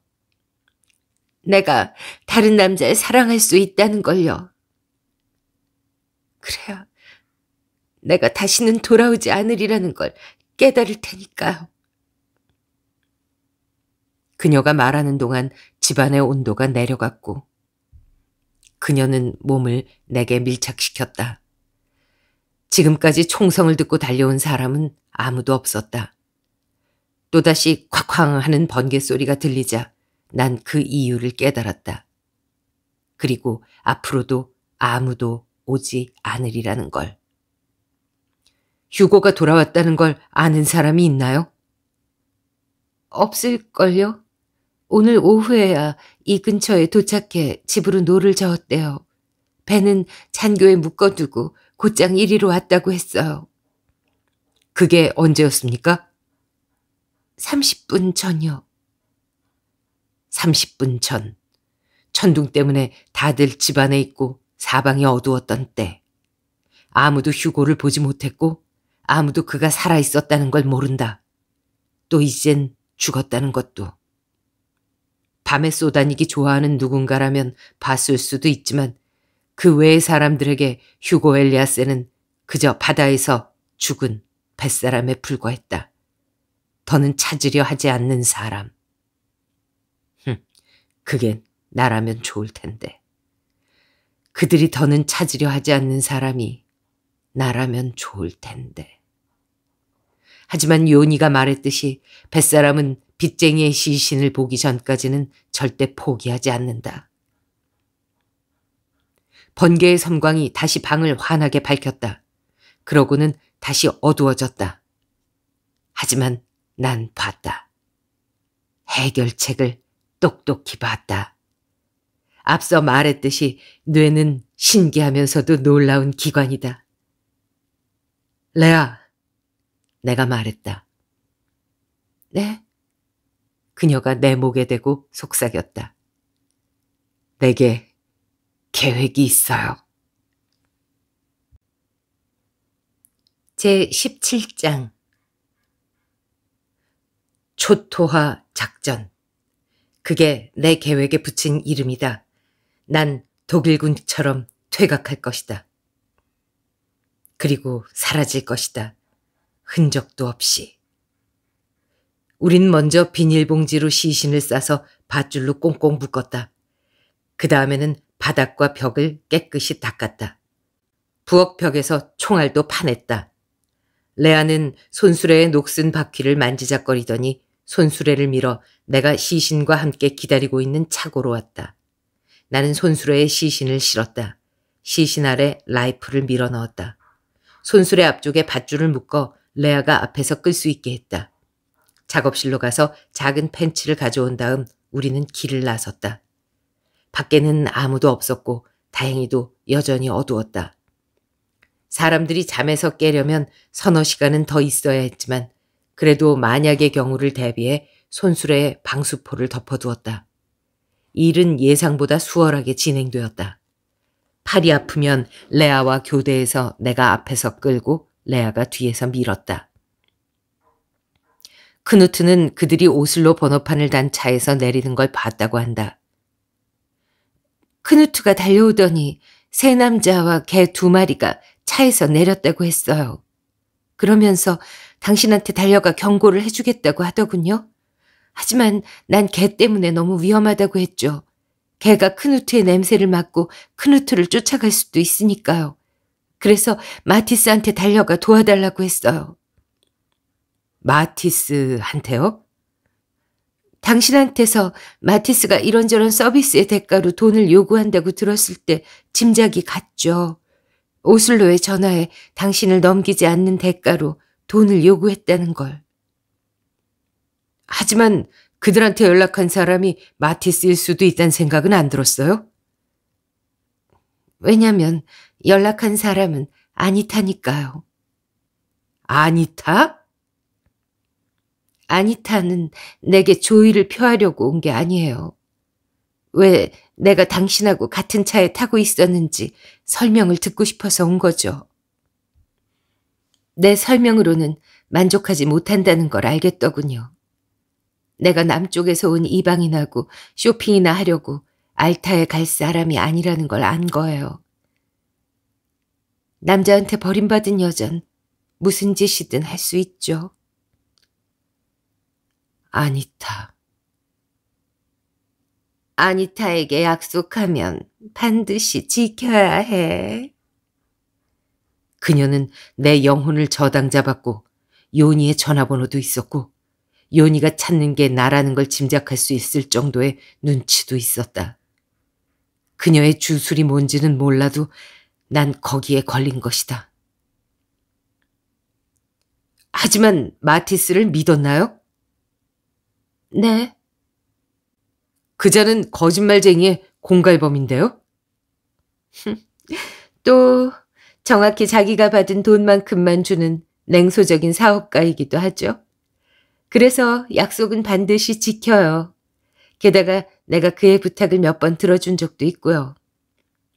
내가 다른 남자를 사랑할 수 있다는 걸요. 그래야 내가 다시는 돌아오지 않으리라는 걸 깨달을 테니까요. 그녀가 말하는 동안 집안의 온도가 내려갔고 그녀는 몸을 내게 밀착시켰다. 지금까지 총성을 듣고 달려온 사람은 아무도 없었다. 또다시 콱쾅 하는 번개 소리가 들리자 난 그 이유를 깨달았다. 그리고 앞으로도 아무도 오지 않으리라는 걸. 휴고가 돌아왔다는 걸 아는 사람이 있나요? 없을걸요? 오늘 오후에야 이 근처에 도착해 집으로 노를 저었대요. 배는 잔교에 묶어두고 곧장 이리로 왔다고 했어요. 그게 언제였습니까? 30분 전이요. 30분 전. 천둥 때문에 다들 집안에 있고 사방이 어두웠던 때. 아무도 휴고를 보지 못했고 아무도 그가 살아있었다는 걸 모른다. 또 이젠 죽었다는 것도. 밤에 쏘다니기 좋아하는 누군가라면 봤을 수도 있지만 그 외의 사람들에게 휴고 엘리아스는 그저 바다에서 죽은 뱃사람에 불과했다. 더는 찾으려 하지 않는 사람. 흠, 그게 나라면 좋을 텐데. 그들이 더는 찾으려 하지 않는 사람이 나라면 좋을 텐데. 하지만 요니가 말했듯이 뱃사람은 빚쟁이의 시신을 보기 전까지는 절대 포기하지 않는다. 번개의 섬광이 다시 방을 환하게 밝혔다. 그러고는 다시 어두워졌다. 하지만 난 봤다. 해결책을 똑똑히 봤다. 앞서 말했듯이 뇌는 신기하면서도 놀라운 기관이다. 레아, 내가 말했다. 네? 그녀가 내 목에 대고 속삭였다. 내게 계획이 있어요. 제17장 초토화 작전 그게 내 계획에 붙인 이름이다. 난 독일군처럼 퇴각할 것이다. 그리고 사라질 것이다. 흔적도 없이. 우린 먼저 비닐봉지로 시신을 싸서 밧줄로 꽁꽁 묶었다. 그 다음에는 바닥과 벽을 깨끗이 닦았다. 부엌 벽에서 총알도 파냈다. 레아는 손수레의 녹슨 바퀴를 만지작거리더니 손수레를 밀어 내가 시신과 함께 기다리고 있는 차고로 왔다. 나는 손수레에 시신을 실었다. 시신 아래 라이프를 밀어 넣었다. 손수레 앞쪽에 밧줄을 묶어 레아가 앞에서 끌 수 있게 했다. 작업실로 가서 작은 펜치를 가져온 다음 우리는 길을 나섰다. 밖에는 아무도 없었고 다행히도 여전히 어두웠다. 사람들이 잠에서 깨려면 서너 시간은 더 있어야 했지만 그래도 만약의 경우를 대비해 손수레에 방수포를 덮어두었다. 일은 예상보다 수월하게 진행되었다. 팔이 아프면 레아와 교대에서 내가 앞에서 끌고 레아가 뒤에서 밀었다. 크누트는 그들이 오슬로 번호판을 단 차에서 내리는 걸 봤다고 한다. 크누트가 달려오더니 세 남자와 개 두 마리가 차에서 내렸다고 했어요. 그러면서 당신한테 달려가 경고를 해주겠다고 하더군요. 하지만 난 개 때문에 너무 위험하다고 했죠. 개가 크누트의 냄새를 맡고 크누트를 쫓아갈 수도 있으니까요. 그래서 마티스한테 달려가 도와달라고 했어요. 마티스한테요? 당신한테서 마티스가 이런저런 서비스의 대가로 돈을 요구한다고 들었을 때 짐작이 갔죠. 오슬로의 전화에 당신을 넘기지 않는 대가로 돈을 요구했다는 걸. 하지만 그들한테 연락한 사람이 마티스일 수도 있다는 생각은 안 들었어요? 왜냐면 연락한 사람은 아니타니까요. 아니타? 아니타는 내게 조의를 표하려고 온 게 아니에요. 왜 내가 당신하고 같은 차에 타고 있었는지 설명을 듣고 싶어서 온 거죠. 내 설명으로는 만족하지 못한다는 걸 알겠더군요. 내가 남쪽에서 온 이방인하고 쇼핑이나 하려고 알타에 갈 사람이 아니라는 걸 안 거예요. 남자한테 버림받은 여잔 무슨 짓이든 할 수 있죠. 아니타. 아니타에게 약속하면 반드시 지켜야 해. 그녀는 내 영혼을 저당잡았고 요니의 전화번호도 있었고 요니가 찾는 게 나라는 걸 짐작할 수 있을 정도의 눈치도 있었다. 그녀의 주술이 뭔지는 몰라도 난 거기에 걸린 것이다. 하지만 마티스를 믿었나요? 네. 그자는 거짓말쟁이의 공갈범인데요. 또 정확히 자기가 받은 돈만큼만 주는 냉소적인 사업가이기도 하죠. 그래서 약속은 반드시 지켜요. 게다가 내가 그의 부탁을 몇 번 들어준 적도 있고요.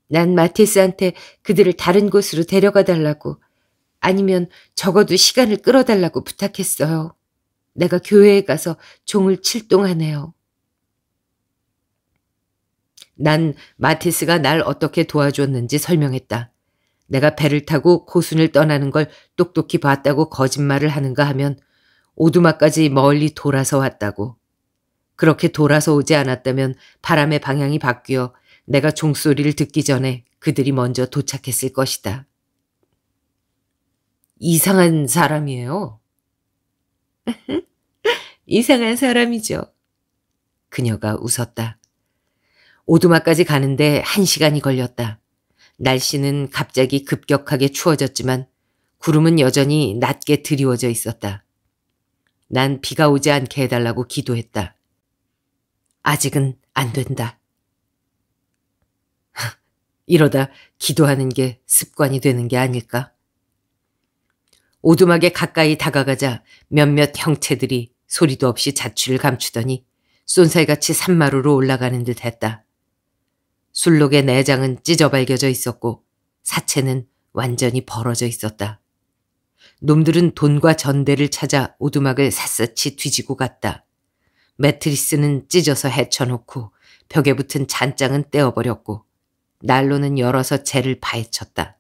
난 마티스한테 그들을 다른 곳으로 데려가 달라고 아니면 적어도 시간을 끌어달라고 부탁했어요. 내가 교회에 가서 종을 칠 동안에요. 난 마티스가 날 어떻게 도와줬는지 설명했다. 내가 배를 타고 고순을 떠나는 걸 똑똑히 봤다고 거짓말을 하는가 하면 오두막까지 멀리 돌아서 왔다고. 그렇게 돌아서 오지 않았다면 바람의 방향이 바뀌어 내가 종소리를 듣기 전에 그들이 먼저 도착했을 것이다. 이상한 사람이에요. 이상한 사람이죠. 그녀가 웃었다. 오두막까지 가는데 한 시간이 걸렸다. 날씨는 갑자기 급격하게 추워졌지만 구름은 여전히 낮게 드리워져 있었다. 난 비가 오지 않게 해달라고 기도했다. 아직은 안 된다. 이러다 기도하는 게 습관이 되는 게 아닐까? 오두막에 가까이 다가가자 몇몇 형체들이 소리도 없이 자취를 감추더니 쏜살같이 산마루로 올라가는 듯 했다. 술록의 내장은 찢어발겨져 있었고 사체는 완전히 벌어져 있었다. 놈들은 돈과 전대를 찾아 오두막을 샅샅이 뒤지고 갔다. 매트리스는 찢어서 헤쳐놓고 벽에 붙은 잔장은 떼어버렸고 난로는 열어서 재를 파헤쳤다.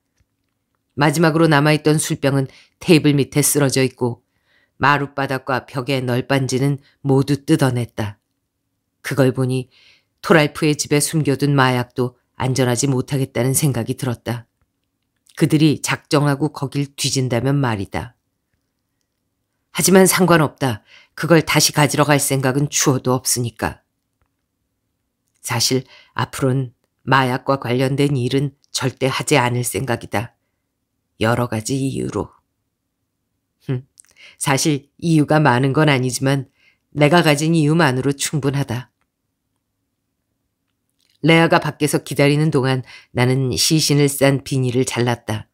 마지막으로 남아있던 술병은 테이블 밑에 쓰러져 있고 마룻바닥과 벽의 널빤지는 모두 뜯어냈다. 그걸 보니 토랄프의 집에 숨겨둔 마약도 안전하지 못하겠다는 생각이 들었다. 그들이 작정하고 거길 뒤진다면 말이다. 하지만 상관없다. 그걸 다시 가지러 갈 생각은 추호도 없으니까. 사실 앞으론 마약과 관련된 일은 절대 하지 않을 생각이다. 여러 가지 이유로. 사실 이유가 많은 건 아니지만 내가 가진 이유만으로 충분하다. 레아가 밖에서 기다리는 동안 나는 시신을 싼 비닐을 잘랐다.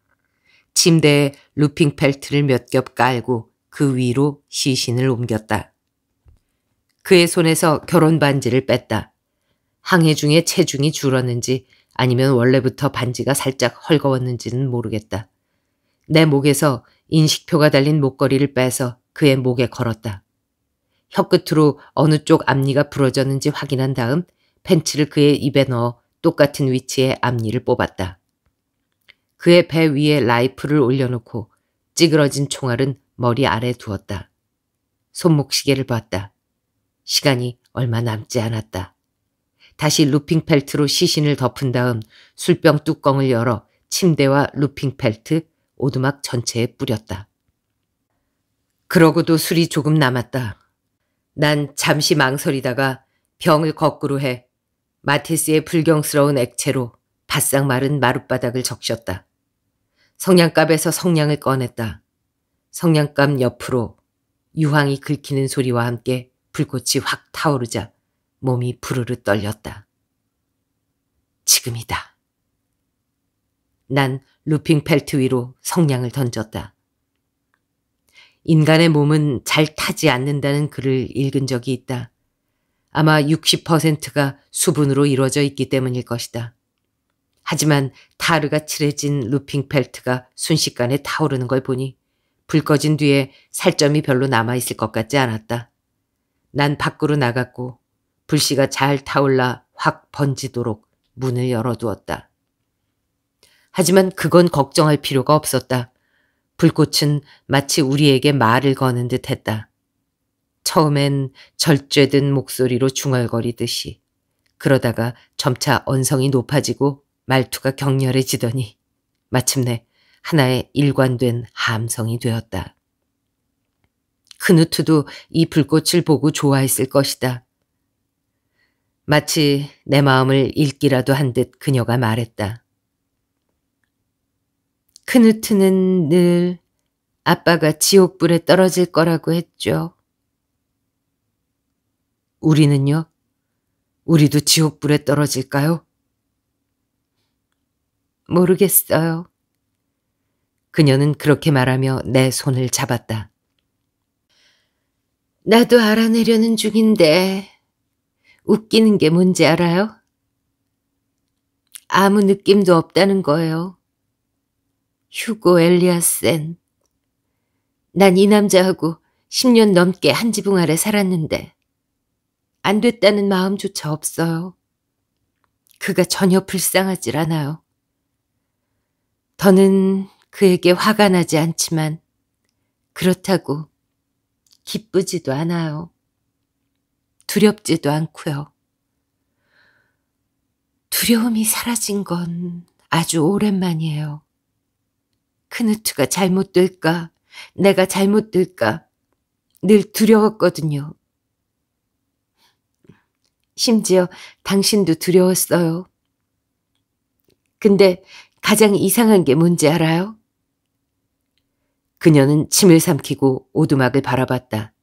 침대에 루핑 펠트를 몇 겹 깔고 그 위로 시신을 옮겼다. 그의 손에서 결혼 반지를 뺐다. 항해 중에 체중이 줄었는지 아니면 원래부터 반지가 살짝 헐거웠는지는 모르겠다. 내 목에서 인식표가 달린 목걸이를 빼서 그의 목에 걸었다. 혀끝으로 어느 쪽 앞니가 부러졌는지 확인한 다음 팬츠를 그의 입에 넣어 똑같은 위치에 앞니를 뽑았다. 그의 배 위에 라이프를 올려놓고 찌그러진 총알은 머리 아래 두었다. 손목 시계를 봤다. 시간이 얼마 남지 않았다. 다시 루핑 펠트로 시신을 덮은 다음 술병 뚜껑을 열어 침대와 루핑 펠트, 오두막 전체에 뿌렸다. 그러고도 술이 조금 남았다. 난 잠시 망설이다가 병을 거꾸로 해 마티스의 불경스러운 액체로 바싹 마른 마룻바닥을 적셨다. 성냥갑에서 성냥을 꺼냈다. 성냥갑 옆으로 유황이 긁히는 소리와 함께 불꽃이 확 타오르자 몸이 부르르 떨렸다. 지금이다. 난 루핑 펠트 위로 성냥을 던졌다. 인간의 몸은 잘 타지 않는다는 글을 읽은 적이 있다. 아마 60%가 수분으로 이루어져 있기 때문일 것이다. 하지만 타르가 칠해진 루핑 펠트가 순식간에 타오르는 걸 보니 불 꺼진 뒤에 살점이 별로 남아있을 것 같지 않았다. 난 밖으로 나갔고 불씨가 잘 타올라 확 번지도록 문을 열어두었다. 하지만 그건 걱정할 필요가 없었다. 불꽃은 마치 우리에게 말을 거는 듯 했다. 처음엔 절제된 목소리로 중얼거리듯이. 그러다가 점차 언성이 높아지고 말투가 격렬해지더니 마침내 하나의 일관된 함성이 되었다. 그누트도이 불꽃을 보고 좋아했을 것이다. 마치 내 마음을 읽기라도 한 듯 그녀가 말했다. 크누트는 늘 아빠가 지옥불에 떨어질 거라고 했죠. 우리는요? 우리도 지옥불에 떨어질까요? 모르겠어요. 그녀는 그렇게 말하며 내 손을 잡았다. 나도 알아내려는 중인데 웃기는 게 뭔지 알아요? 아무 느낌도 없다는 거예요. 휴고 엘리아센. 난 이 남자하고 10년 넘게 한 지붕 아래 살았는데 안 됐다는 마음조차 없어요. 그가 전혀 불쌍하질 않아요. 더는 그에게 화가 나지 않지만 그렇다고 기쁘지도 않아요. 두렵지도 않고요. 두려움이 사라진 건 아주 오랜만이에요. 큰우투가 잘못될까, 내가 잘못될까 늘 두려웠거든요. 심지어 당신도 두려웠어요. 근데 가장 이상한 게 뭔지 알아요? 그녀는 침을 삼키고 오두막을 바라봤다.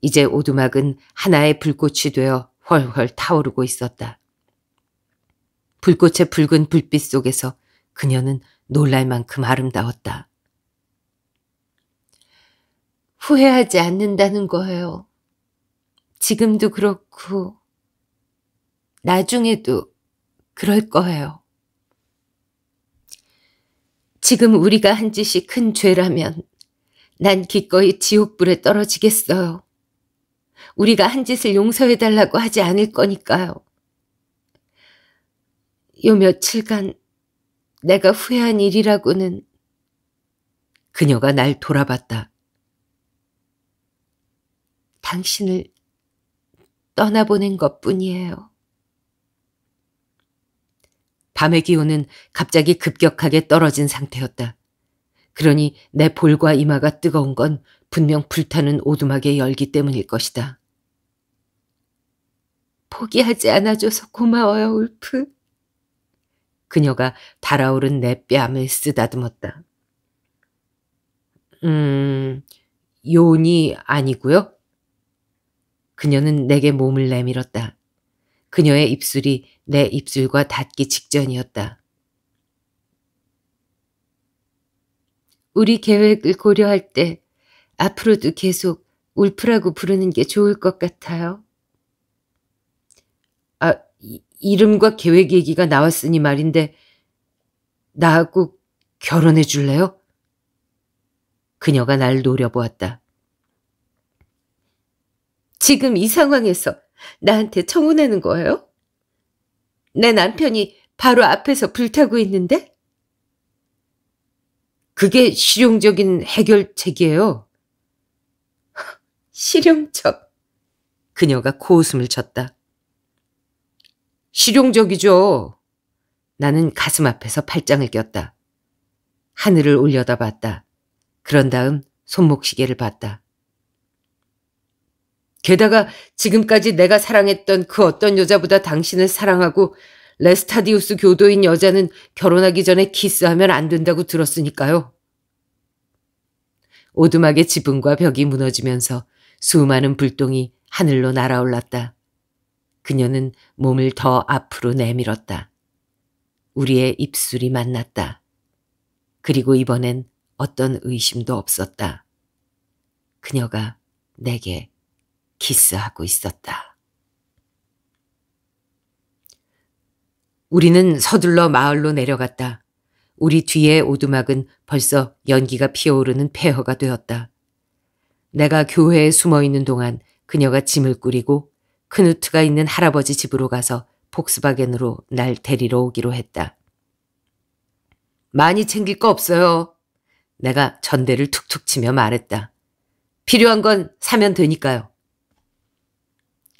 이제 오두막은 하나의 불꽃이 되어 훨훨 타오르고 있었다. 불꽃의 붉은 불빛 속에서 그녀는 놀랄 만큼 아름다웠다. 후회하지 않는다는 거예요. 지금도 그렇고 나중에도 그럴 거예요. 지금 우리가 한 짓이 큰 죄라면 난 기꺼이 지옥불에 떨어지겠어요. 우리가 한 짓을 용서해달라고 하지 않을 거니까요. 요 며칠간 내가 후회한 일이라고는 그녀가 날 돌아봤다. 당신을 떠나보낸 것 뿐이에요. 밤의 기온은 갑자기 급격하게 떨어진 상태였다. 그러니 내 볼과 이마가 뜨거운 건 분명 불타는 오두막의 열기 때문일 것이다. 포기하지 않아줘서 고마워요, 울프. 그녀가 달아오른 내 뺨을 쓰다듬었다. 음, 요니 아니고요? 그녀는 내게 몸을 내밀었다. 그녀의 입술이 내 입술과 닿기 직전이었다. 우리 계획을 고려할 때 앞으로도 계속 울프라고 부르는 게 좋을 것 같아요. 이름과 계획 얘기가 나왔으니 말인데 나하고 결혼해 줄래요? 그녀가 날 노려보았다. 지금 이 상황에서 나한테 청혼하는 거예요? 내 남편이 바로 앞에서 불타고 있는데? 그게 실용적인 해결책이에요. 실용적. 그녀가 코웃음을 쳤다. 실용적이죠. 나는 가슴 앞에서 팔짱을 꼈다. 하늘을 올려다 봤다. 그런 다음 손목시계를 봤다. 게다가 지금까지 내가 사랑했던 그 어떤 여자보다 당신을 사랑하고 레스타디우스 교도인 여자는 결혼하기 전에 키스하면 안 된다고 들었으니까요. 오두막의 지붕과 벽이 무너지면서 수많은 불똥이 하늘로 날아올랐다. 그녀는 몸을 더 앞으로 내밀었다. 우리의 입술이 만났다. 그리고 이번엔 어떤 의심도 없었다. 그녀가 내게 키스하고 있었다. 우리는 서둘러 마을로 내려갔다. 우리 뒤에 오두막은 벌써 연기가 피어오르는 폐허가 되었다. 내가 교회에 숨어 있는 동안 그녀가 짐을 꾸리고 크누트가 그 있는 할아버지 집으로 가서 폭스바겐으로 날 데리러 오기로 했다. 많이 챙길 거 없어요. 내가 전대를 툭툭 치며 말했다. 필요한 건 사면 되니까요.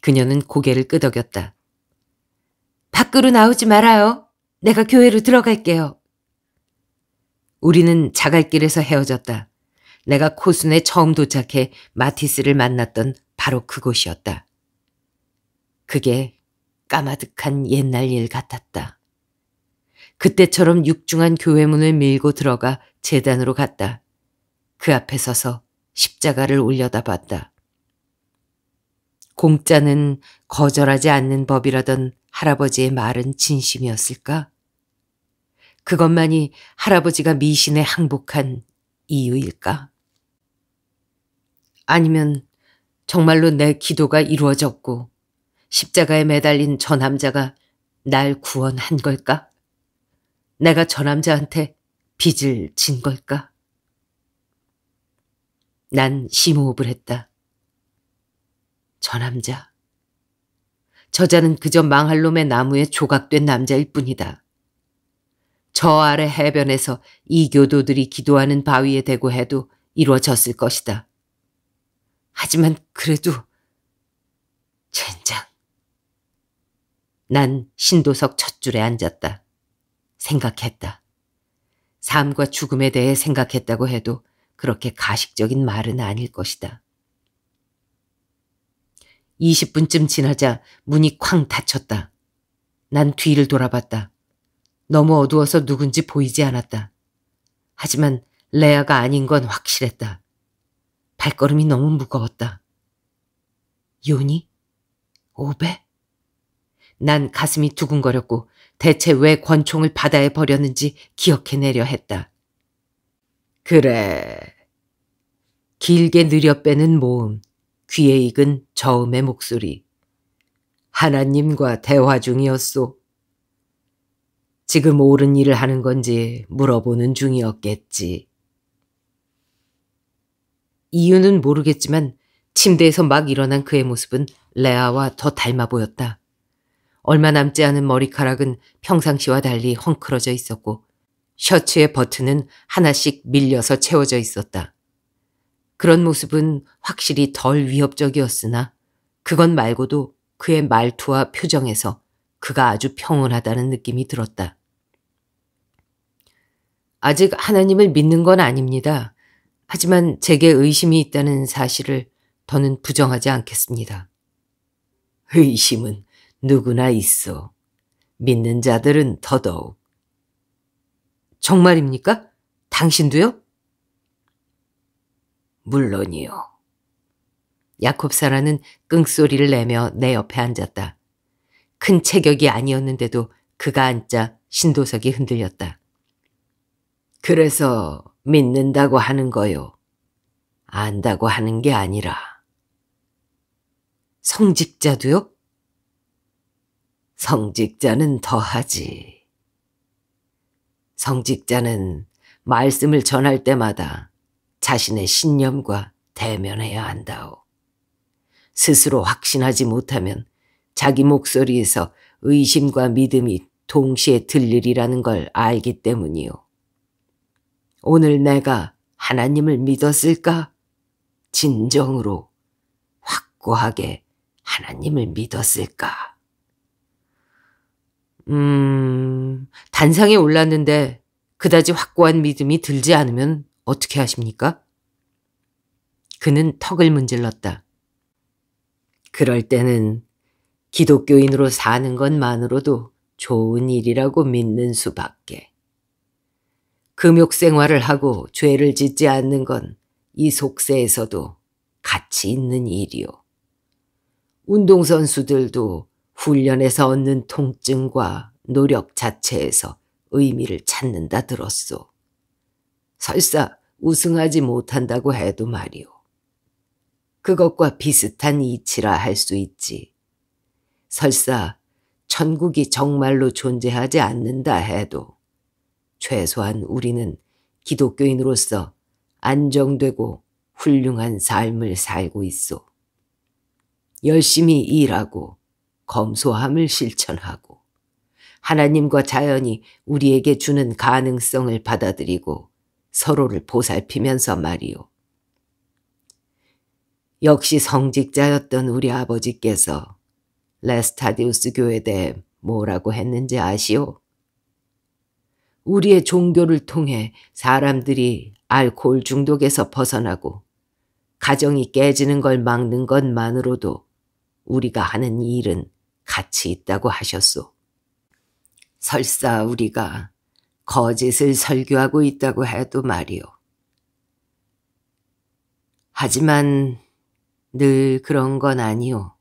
그녀는 고개를 끄덕였다. 밖으로 나오지 말아요. 내가 교회로 들어갈게요. 우리는 자갈길에서 헤어졌다. 내가 코순에 처음 도착해 마티스를 만났던 바로 그곳이었다. 그게 까마득한 옛날 일 같았다. 그때처럼 육중한 교회문을 밀고 들어가 재단으로 갔다. 그 앞에 서서 십자가를 올려다봤다. 공짜는 거절하지 않는 법이라던 할아버지의 말은 진심이었을까? 그것만이 할아버지가 미신에 항복한 이유일까? 아니면 정말로 내 기도가 이루어졌고 십자가에 매달린 저 남자가 날 구원한 걸까? 내가 저 남자한테 빚을 진 걸까? 난 심호흡을 했다. 저 남자. 저자는 그저 망할 놈의 나무에 조각된 남자일 뿐이다. 저 아래 해변에서 이 교도들이 기도하는 바위에 대고 해도 이루어졌을 것이다. 하지만 그래도 젠장 난 신도석 첫 줄에 앉았다. 생각했다. 삶과 죽음에 대해 생각했다고 해도 그렇게 가식적인 말은 아닐 것이다. 20분쯤 지나자 문이 쾅 닫혔다. 난 뒤를 돌아봤다. 너무 어두워서 누군지 보이지 않았다. 하지만 레아가 아닌 건 확실했다. 발걸음이 너무 무거웠다. 요니? 오베? 난 가슴이 두근거렸고 대체 왜 권총을 바다에 버렸는지 기억해내려 했다. 그래. 길게 느려빼는 모음, 귀에 익은 저음의 목소리. 하나님과 대화 중이었소. 지금 옳은 일을 하는 건지 물어보는 중이었겠지. 이유는 모르겠지만 침대에서 막 일어난 그의 모습은 레아와 더 닮아 보였다. 얼마 남지 않은 머리카락은 평상시와 달리 헝클어져 있었고 셔츠의 버튼은 하나씩 밀려서 채워져 있었다. 그런 모습은 확실히 덜 위협적이었으나 그건 말고도 그의 말투와 표정에서 그가 아주 평온하다는 느낌이 들었다. 아직 하나님을 믿는 건 아닙니다. 하지만 제게 의심이 있다는 사실을 더는 부정하지 않겠습니다. 의심은 누구나 있어. 믿는 자들은 더더욱. 정말입니까? 당신도요? 물론이요. 야콥사라는 끙소리를 내며 내 옆에 앉았다. 큰 체격이 아니었는데도 그가 앉자 신도석이 흔들렸다. 그래서 믿는다고 하는 거요. 안다고 하는 게 아니라. 성직자도요? 성직자는 더하지. 성직자는 말씀을 전할 때마다 자신의 신념과 대면해야 한다오. 스스로 확신하지 못하면 자기 목소리에서 의심과 믿음이 동시에 들리리라는 걸 알기 때문이오 오늘 내가 하나님을 믿었을까? 진정으로 확고하게 하나님을 믿었을까? 음, 단상에 올랐는데 그다지 확고한 믿음이 들지 않으면 어떻게 하십니까? 그는 턱을 문질렀다. 그럴 때는 기독교인으로 사는 것만으로도 좋은 일이라고 믿는 수밖에. 금욕 생활을 하고 죄를 짓지 않는 건 이 속세에서도 가치 있는 일이요. 운동선수들도 훈련에서 얻는 통증과 노력 자체에서 의미를 찾는다 들었소. 설사 우승하지 못한다고 해도 말이오. 그것과 비슷한 이치라 할 수 있지. 설사 천국이 정말로 존재하지 않는다 해도 최소한 우리는 기독교인으로서 안정되고 훌륭한 삶을 살고 있어. 열심히 일하고 검소함을 실천하고 하나님과 자연이 우리에게 주는 가능성을 받아들이고 서로를 보살피면서 말이오. 역시 성직자였던 우리 아버지께서 레스타디우스 교에 대해 뭐라고 했는지 아시오? 우리의 종교를 통해 사람들이 알코올 중독에서 벗어나고 가정이 깨지는 걸 막는 것만으로도 우리가 하는 일은 가치 있다고 하셨소. 설사 우리가 거짓을 설교하고 있다고 해도 말이오. 하지만 늘 그런 건 아니오.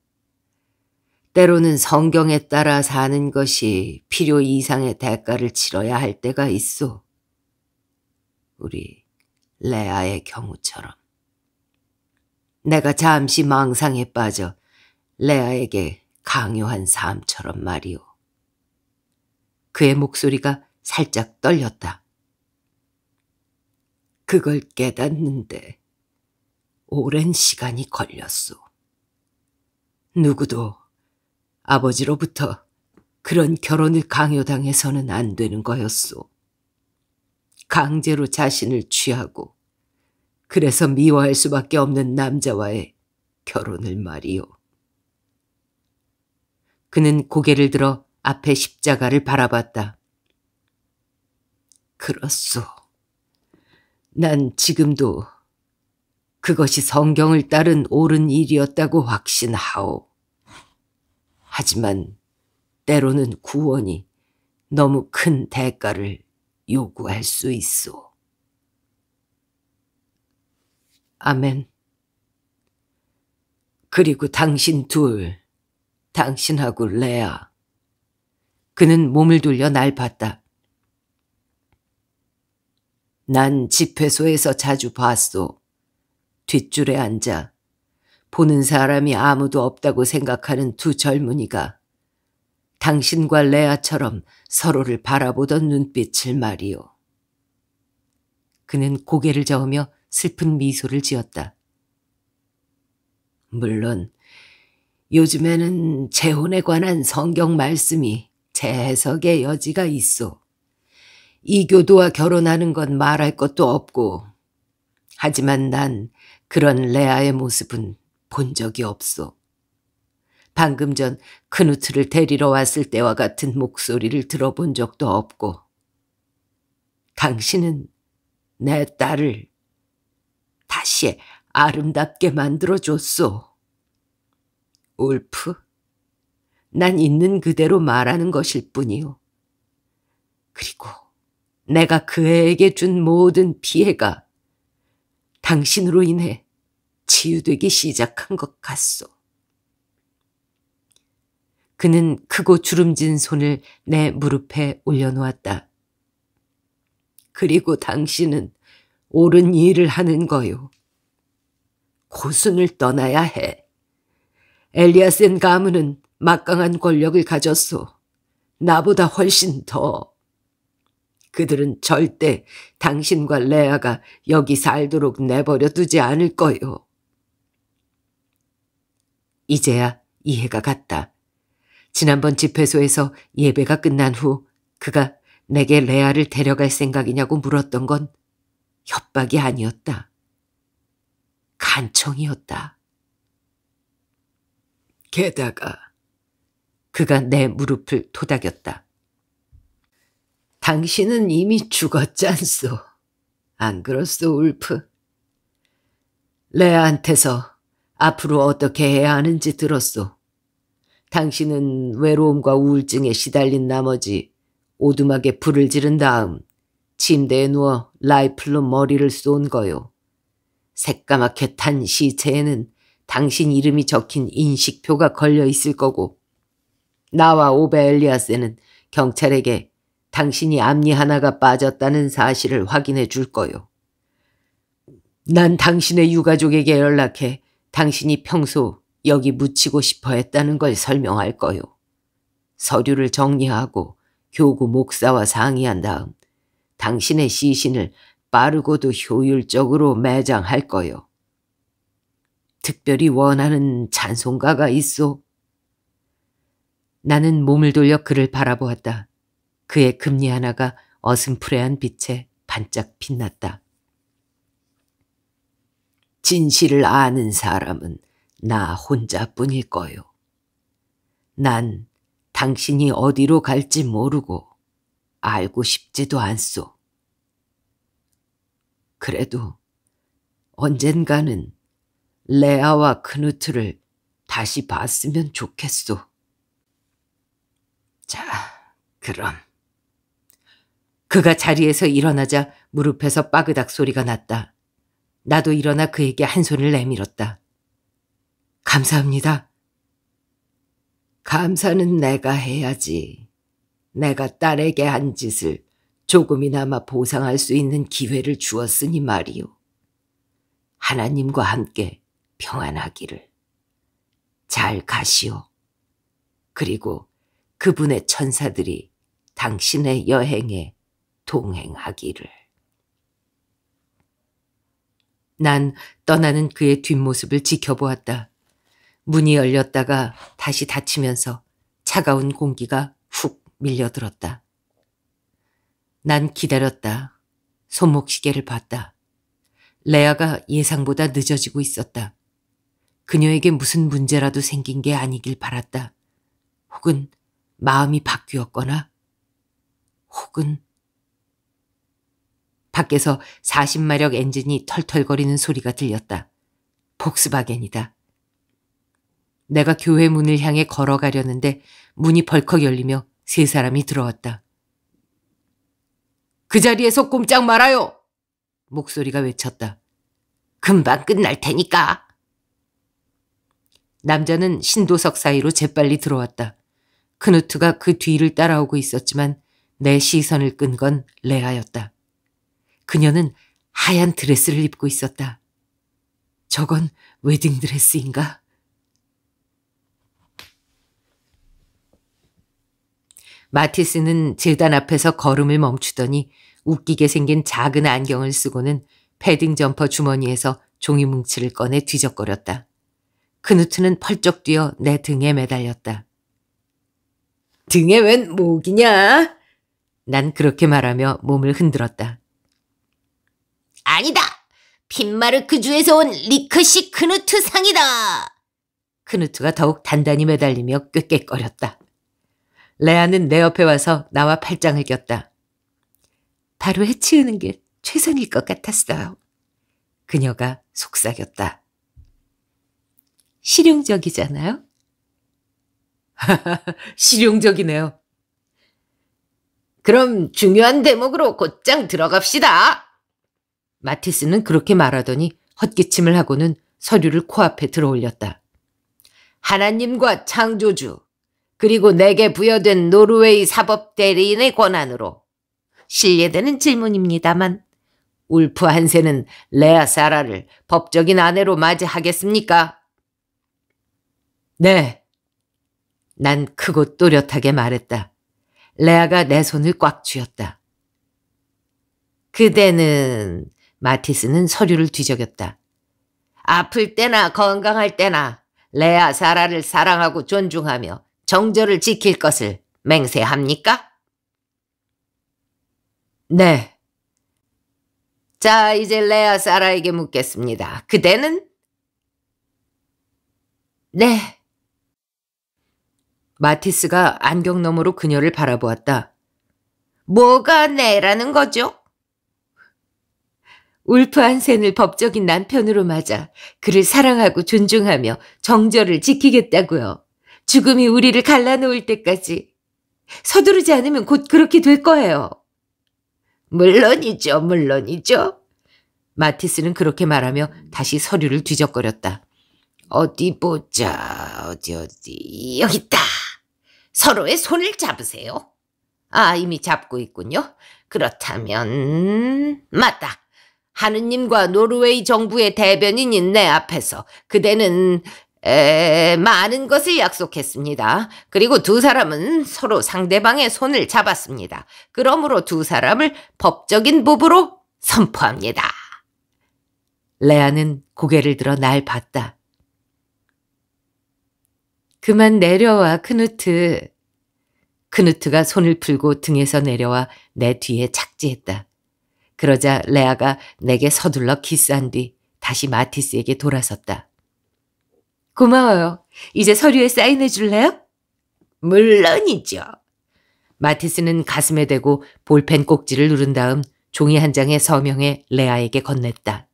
때로는 성경에 따라 사는 것이 필요 이상의 대가를 치러야 할 때가 있어. 우리 레아의 경우처럼. 내가 잠시 망상에 빠져 레아에게 강요한 삶처럼 말이오. 그의 목소리가 살짝 떨렸다. 그걸 깨닫는데 오랜 시간이 걸렸소. 누구도 아버지로부터 그런 결혼을 강요당해서는 안 되는 거였소. 강제로 자신을 취하고 그래서 미워할 수밖에 없는 남자와의 결혼을 말이오. 그는 고개를 들어 앞에 십자가를 바라봤다. 그렇소. 난 지금도 그것이 성경을 따른 옳은 일이었다고 확신하오. 하지만 때로는 구원이 너무 큰 대가를 요구할 수 있소. 아멘. 그리고 당신 둘. 당신하고 레아. 그는 몸을 돌려 날 봤다. 난 집회소에서 자주 봤소. 뒷줄에 앉아 보는 사람이 아무도 없다고 생각하는 두 젊은이가 당신과 레아처럼 서로를 바라보던 눈빛을 말이오. 그는 고개를 저으며 슬픈 미소를 지었다. 물론 요즘에는 재혼에 관한 성경 말씀이 재해석의 여지가 있어. 이교도와 결혼하는 건 말할 것도 없고. 하지만 난 그런 레아의 모습은 본 적이 없어. 방금 전 크누트를 데리러 왔을 때와 같은 목소리를 들어본 적도 없고. 당신은 내 딸을 다시 아름답게 만들어줬소. 울프. 난 있는 그대로 말하는 것일 뿐이오 그리고 내가 그에게 준 모든 피해가 당신으로 인해 치유되기 시작한 것 같소. 그는 크고 주름진 손을 내 무릎에 올려놓았다. 그리고 당신은 옳은 일을 하는 거요. 고순을 떠나야 해. 엘리아센 가문은 막강한 권력을 가졌소. 나보다 훨씬 더. 그들은 절대 당신과 레아가 여기 살도록 내버려 두지 않을 거요. 이제야 이해가 갔다. 지난번 집회소에서 예배가 끝난 후 그가 내게 레아를 데려갈 생각이냐고 물었던 건 협박이 아니었다. 간청이었다. 게다가 그가 내 무릎을 토닥였다. 당신은 이미 죽었지 소안 그렇소, 울프? 레아한테서 앞으로 어떻게 해야 하는지 들었소. 당신은 외로움과 우울증에 시달린 나머지 오두막에 불을 지른 다음 침대에 누워 라이플로 머리를 쏜 거요. 새까맣게 탄 시체에는 당신 이름이 적힌 인식표가 걸려 있을 거고 나와 오베 엘리아스는 경찰에게 당신이 앞니 하나가 빠졌다는 사실을 확인해 줄 거요. 난 당신의 유가족에게 연락해 당신이 평소 여기 묻히고 싶어 했다는 걸 설명할 거요. 서류를 정리하고 교구 목사와 상의한 다음 당신의 시신을 빠르고도 효율적으로 매장할 거요. 특별히 원하는 찬송가가 있소. 나는 몸을 돌려 그를 바라보았다. 그의 금리 하나가 어슴푸레한 빛에 반짝 빛났다. 진실을 아는 사람은 나 혼자뿐일 거요. 난 당신이 어디로 갈지 모르고 알고 싶지도 않소. 그래도 언젠가는 레아와 크누트를 다시 봤으면 좋겠소. 자, 그럼. 그가 자리에서 일어나자 무릎에서 빠그닥 소리가 났다. 나도 일어나 그에게 한 손을 내밀었다. 감사합니다. 감사는 내가 해야지. 내가 딸에게 한 짓을 조금이나마 보상할 수 있는 기회를 주었으니 말이오. 하나님과 함께 평안하기를. 잘 가시오. 그리고 그분의 천사들이 당신의 여행에 동행하기를. 난 떠나는 그의 뒷모습을 지켜보았다. 문이 열렸다가 다시 닫히면서 차가운 공기가 훅 밀려들었다. 난 기다렸다. 손목시계를 봤다. 레아가 예상보다 늦어지고 있었다. 그녀에게 무슨 문제라도 생긴 게 아니길 바랐다. 혹은 마음이 바뀌었거나 혹은 밖에서 40마력 엔진이 털털거리는 소리가 들렸다. 복스바겐이다 내가 교회 문을 향해 걸어가려는데 문이 벌컥 열리며 세 사람이 들어왔다. 그 자리에서 꼼짝 말아요! 목소리가 외쳤다. 금방 끝날 테니까. 남자는 신도석 사이로 재빨리 들어왔다. 크누트가 그 뒤를 따라오고 있었지만 내 시선을 끈 건 레아였다. 그녀는 하얀 드레스를 입고 있었다. 저건 웨딩드레스인가? 마티스는 재단 앞에서 걸음을 멈추더니 웃기게 생긴 작은 안경을 쓰고는 패딩 점퍼 주머니에서 종이 뭉치를 꺼내 뒤적거렸다. 그누트는 펄쩍 뛰어 내 등에 매달렸다. 등에 웬 목이냐? 난 그렇게 말하며 몸을 흔들었다. 아니다! 핀마르크 그 주에서 온 리크시 크누트 그 상이다! 크누트가 그 더욱 단단히 매달리며 꾀꾀거렸다. 레아는 내 옆에 와서 나와 팔짱을 꼈다. 바로 해치우는 게 최선일 것 같았어요. 그녀가 속삭였다. 실용적이잖아요. 하하, 실용적이네요. 그럼 중요한 대목으로 곧장 들어갑시다. 마티스는 그렇게 말하더니 헛기침을 하고는 서류를 코앞에 들어올렸다. 하나님과 창조주 그리고 내게 부여된 노르웨이 사법대리인의 권한으로 실례되는 질문입니다만 울프 한세는 레아 사라를 법적인 아내로 맞이하겠습니까? 네. 난 크고 또렷하게 말했다. 레아가 내 손을 꽉 쥐었다. 그대는 마티스는 서류를 뒤적였다. 아플 때나 건강할 때나 레아 사라를 사랑하고 존중하며 정절을 지킬 것을 맹세합니까? 네. 자, 이제 레아 사라에게 묻겠습니다. 그대는? 네. 마티스가 안경 너머로 그녀를 바라보았다. 뭐가 내라는 거죠? 울프한 센을 법적인 남편으로 맞아 그를 사랑하고 존중하며 정절을 지키겠다고요. 죽음이 우리를 갈라놓을 때까지 서두르지 않으면 곧 그렇게 될 거예요. 물론이죠, 물론이죠. 마티스는 그렇게 말하며 다시 서류를 뒤적거렸다. 어디 보자, 어디 어디, 여기 있다. 서로의 손을 잡으세요. 아, 이미 잡고 있군요. 그렇다면, 맞다. 하느님과 노르웨이 정부의 대변인인 내 앞에서 그대는 에, 많은 것을 약속했습니다. 그리고 두 사람은 서로 상대방의 손을 잡았습니다. 그러므로 두 사람을 법적인 부부로 선포합니다. 레아는 고개를 들어 날 봤다. 그만 내려와, 크누트. 크누트가 손을 풀고 등에서 내려와 내 뒤에 착지했다. 그러자 레아가 내게 서둘러 키스한 뒤 다시 마티스에게 돌아섰다. 고마워요. 이제 서류에 사인해 줄래요? 물론이죠. 마티스는 가슴에 대고 볼펜 꼭지를 누른 다음 종이 한장의서명에 레아에게 건넸다.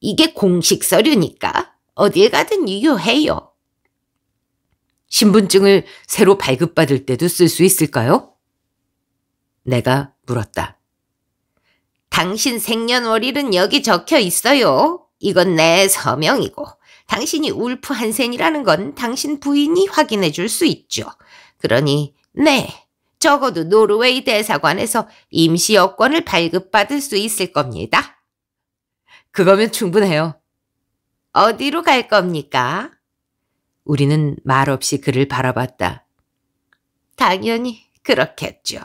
이게 공식 서류니까 어딜 가든 유효해요. 신분증을 새로 발급받을 때도 쓸 수 있을까요? 내가 물었다. 당신 생년월일은 여기 적혀 있어요. 이건 내 서명이고 당신이 울프 한센이라는 건 당신 부인이 확인해 줄 수 있죠. 그러니 네, 적어도 노르웨이 대사관에서 임시 여권을 발급받을 수 있을 겁니다. 그거면 충분해요. 어디로 갈 겁니까? 우리는 말없이 그를 바라봤다. 당연히 그렇겠죠.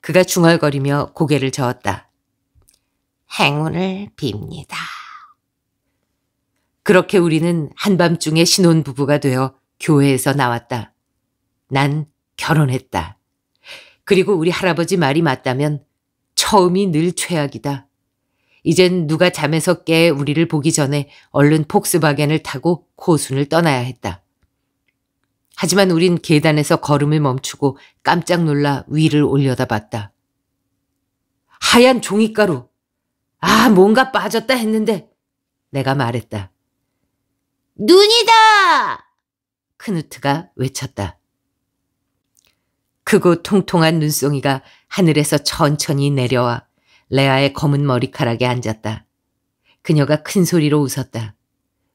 그가 중얼거리며 고개를 저었다. 행운을 빕니다. 그렇게 우리는 한밤중에 신혼부부가 되어 교회에서 나왔다. 난 결혼했다. 그리고 우리 할아버지 말이 맞다면 처음이 늘 최악이다. 이젠 누가 잠에서 깨 우리를 보기 전에 얼른 폭스바겐을 타고 코순을 떠나야 했다. 하지만 우린 계단에서 걸음을 멈추고 깜짝 놀라 위를 올려다봤다. 하얀 종이가루! 아, 뭔가 빠졌다 했는데 내가 말했다. 눈이다! 크누트가 외쳤다. 크고 통통한 눈송이가 하늘에서 천천히 내려와 레아의 검은 머리카락에 앉았다. 그녀가 큰 소리로 웃었다.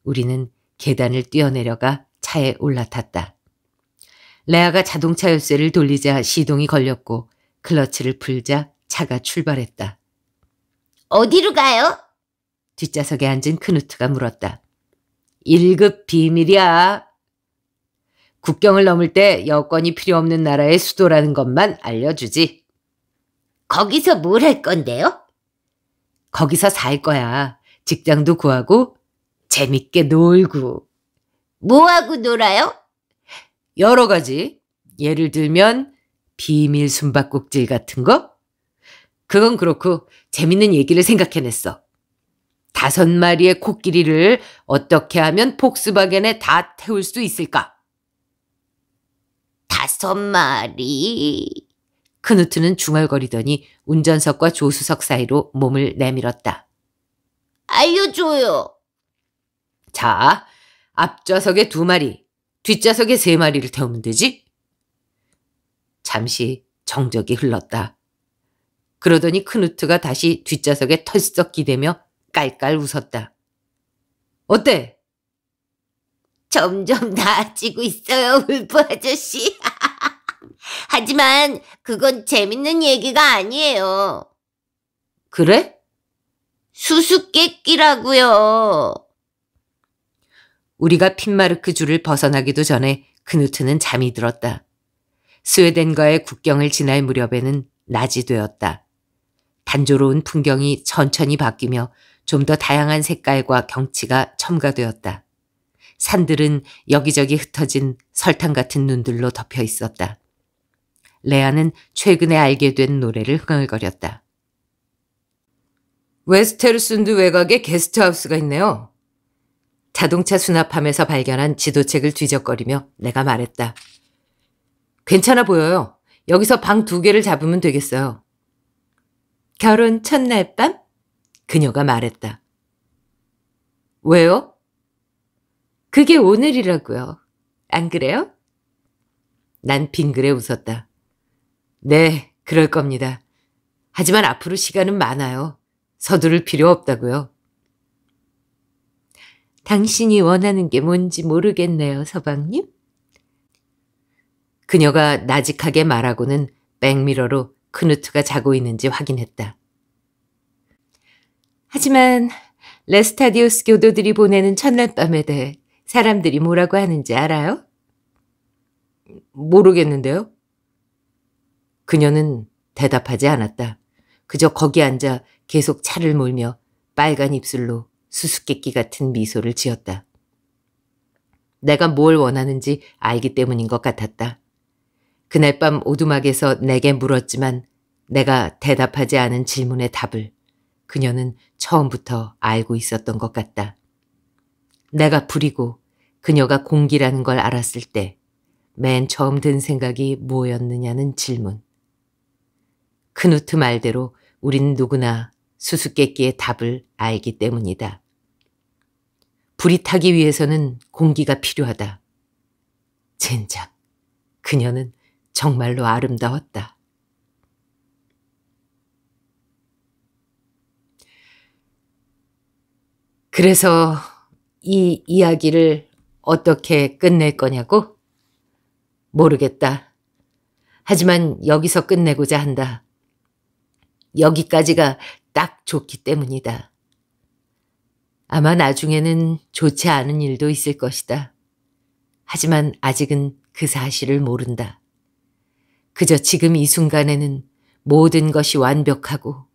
우리는 계단을 뛰어내려가 차에 올라탔다. 레아가 자동차 열쇠를 돌리자 시동이 걸렸고 클러치를 풀자 차가 출발했다. 어디로 가요? 뒷좌석에 앉은 크누트가 물었다. 1급 비밀이야. 국경을 넘을 때 여권이 필요 없는 나라의 수도라는 것만 알려주지. 거기서 뭘 할 건데요? 거기서 살 거야. 직장도 구하고 재밌게 놀고. 뭐하고 놀아요? 여러 가지. 예를 들면 비밀 숨바꼭질 같은 거? 그건 그렇고 재밌는 얘기를 생각해냈어. 다섯 마리의 코끼리를 어떻게 하면 폭스바겐에 다 태울 수 있을까? 다섯 마리... 큰우트는 중얼거리더니 운전석과 조수석 사이로 몸을 내밀었다. 알려줘요. 자, 앞좌석에 두 마리, 뒷좌석에 세 마리를 태우면 되지? 잠시 정적이 흘렀다. 그러더니 큰우트가 다시 뒷좌석에 털썩 기대며 깔깔 웃었다. 어때? 점점 나아지고 있어요, 울프 아저씨. 하지만 그건 재밌는 얘기가 아니에요. 그래? 수수께끼라고요. 우리가 핀마르크 주를 벗어나기도 전에 그누트는 잠이 들었다. 스웨덴과의 국경을 지날 무렵에는 낮이 되었다. 단조로운 풍경이 천천히 바뀌며 좀 더 다양한 색깔과 경치가 첨가되었다. 산들은 여기저기 흩어진 설탕 같은 눈들로 덮여 있었다. 레아는 최근에 알게 된 노래를 흥얼거렸다. 웨스테르순드 외곽에 게스트하우스가 있네요. 자동차 수납함에서 발견한 지도책을 뒤적거리며 내가 말했다. 괜찮아 보여요. 여기서 방 두 개를 잡으면 되겠어요. 결혼 첫날 밤? 그녀가 말했다. 왜요? 그게 오늘이라고요. 안 그래요? 난 빙그레 웃었다. 네, 그럴 겁니다. 하지만 앞으로 시간은 많아요. 서두를 필요 없다고요. 당신이 원하는 게 뭔지 모르겠네요, 서방님. 그녀가 나직하게 말하고는 백미러로 크누트가 자고 있는지 확인했다. 하지만 레스타디우스 교도들이 보내는 첫날밤에 대해 사람들이 뭐라고 하는지 알아요? 모르겠는데요. 그녀는 대답하지 않았다. 그저 거기 앉아 계속 차를 몰며 빨간 입술로 수수께끼 같은 미소를 지었다. 내가 뭘 원하는지 알기 때문인 것 같았다. 그날 밤 오두막에서 내게 물었지만 내가 대답하지 않은 질문의 답을 그녀는 처음부터 알고 있었던 것 같다. 내가 불이고 그녀가 공기라는 걸 알았을 때 맨 처음 든 생각이 뭐였느냐는 질문. 크누트 그 말대로 우린 누구나 수수께끼의 답을 알기 때문이다. 불이 타기 위해서는 공기가 필요하다. 젠장, 그녀는 정말로 아름다웠다. 그래서 이 이야기를 어떻게 끝낼 거냐고? 모르겠다. 하지만 여기서 끝내고자 한다. 여기까지가 딱 좋기 때문이다. 아마 나중에는 좋지 않은 일도 있을 것이다. 하지만 아직은 그 사실을 모른다. 그저 지금 이 순간에는 모든 것이 완벽하고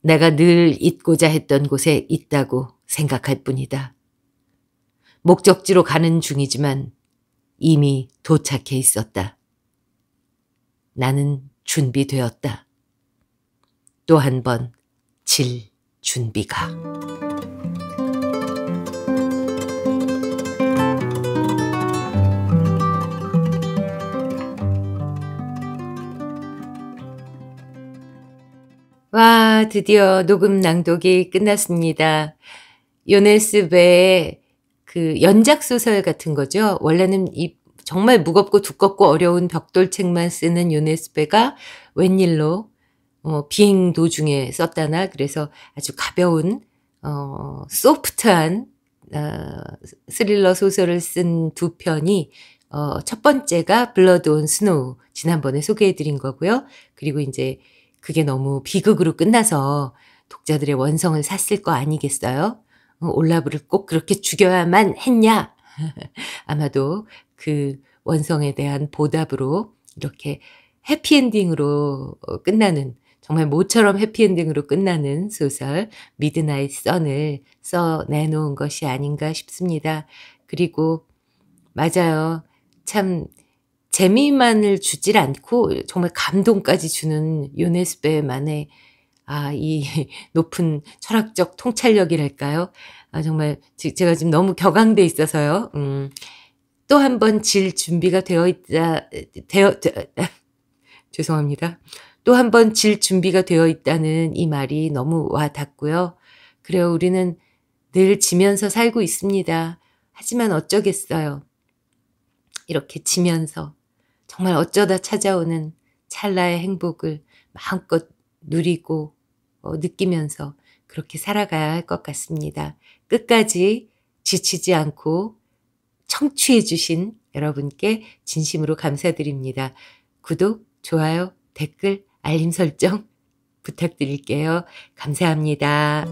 내가 늘잊고자 했던 곳에 있다고 생각할 뿐이다. 목적지로 가는 중이지만 이미 도착해 있었다. 나는 준비되었다. 또한번질 준비가. 와, 드디어 녹음 낭독이 끝났습니다. 요네스 베의 그 연작 소설 같은 거죠. 원래는 이 정말 무겁고 두껍고 어려운 벽돌 책만 쓰는 요네스 베가 웬일로 어, 비행 도중에 썼다나 그래서 아주 가벼운 어, 소프트한 어, 스릴러 소설을 쓴 두 편이 어, 첫 번째가 블러드 온 스노우 지난번에 소개해드린 거고요. 그리고 이제 그게 너무 비극으로 끝나서 독자들의 원성을 샀을 거 아니겠어요? 어, 올라브를 꼭 그렇게 죽여야만 했냐? 아마도 그 원성에 대한 보답으로 이렇게 해피엔딩으로 어, 끝나는 정말 모처럼 해피엔딩으로 끝나는 소설 미드나잇 선을 써 내놓은 것이 아닌가 싶습니다. 그리고 맞아요. 참 재미만을 주질 않고 정말 감동까지 주는 요네스베만의 아, 이 높은 철학적 통찰력이랄까요? 아, 정말 제가 지금 너무 격앙돼 있어서요. 음, 또 한 번 질 준비가 되어 있다, 되어, 죄송합니다. 또한번질 준비가 되어 있다는 이 말이 너무 와 닿고요. 그래요. 우리는 늘 지면서 살고 있습니다. 하지만 어쩌겠어요. 이렇게 지면서 정말 어쩌다 찾아오는 찰나의 행복을 마음껏 누리고 어, 느끼면서 그렇게 살아가야 할 것 같습니다. 끝까지 지치지 않고 청취해 주신 여러분께 진심으로 감사드립니다. 구독, 좋아요, 댓글 알림 설정 부탁드릴게요. 감사합니다.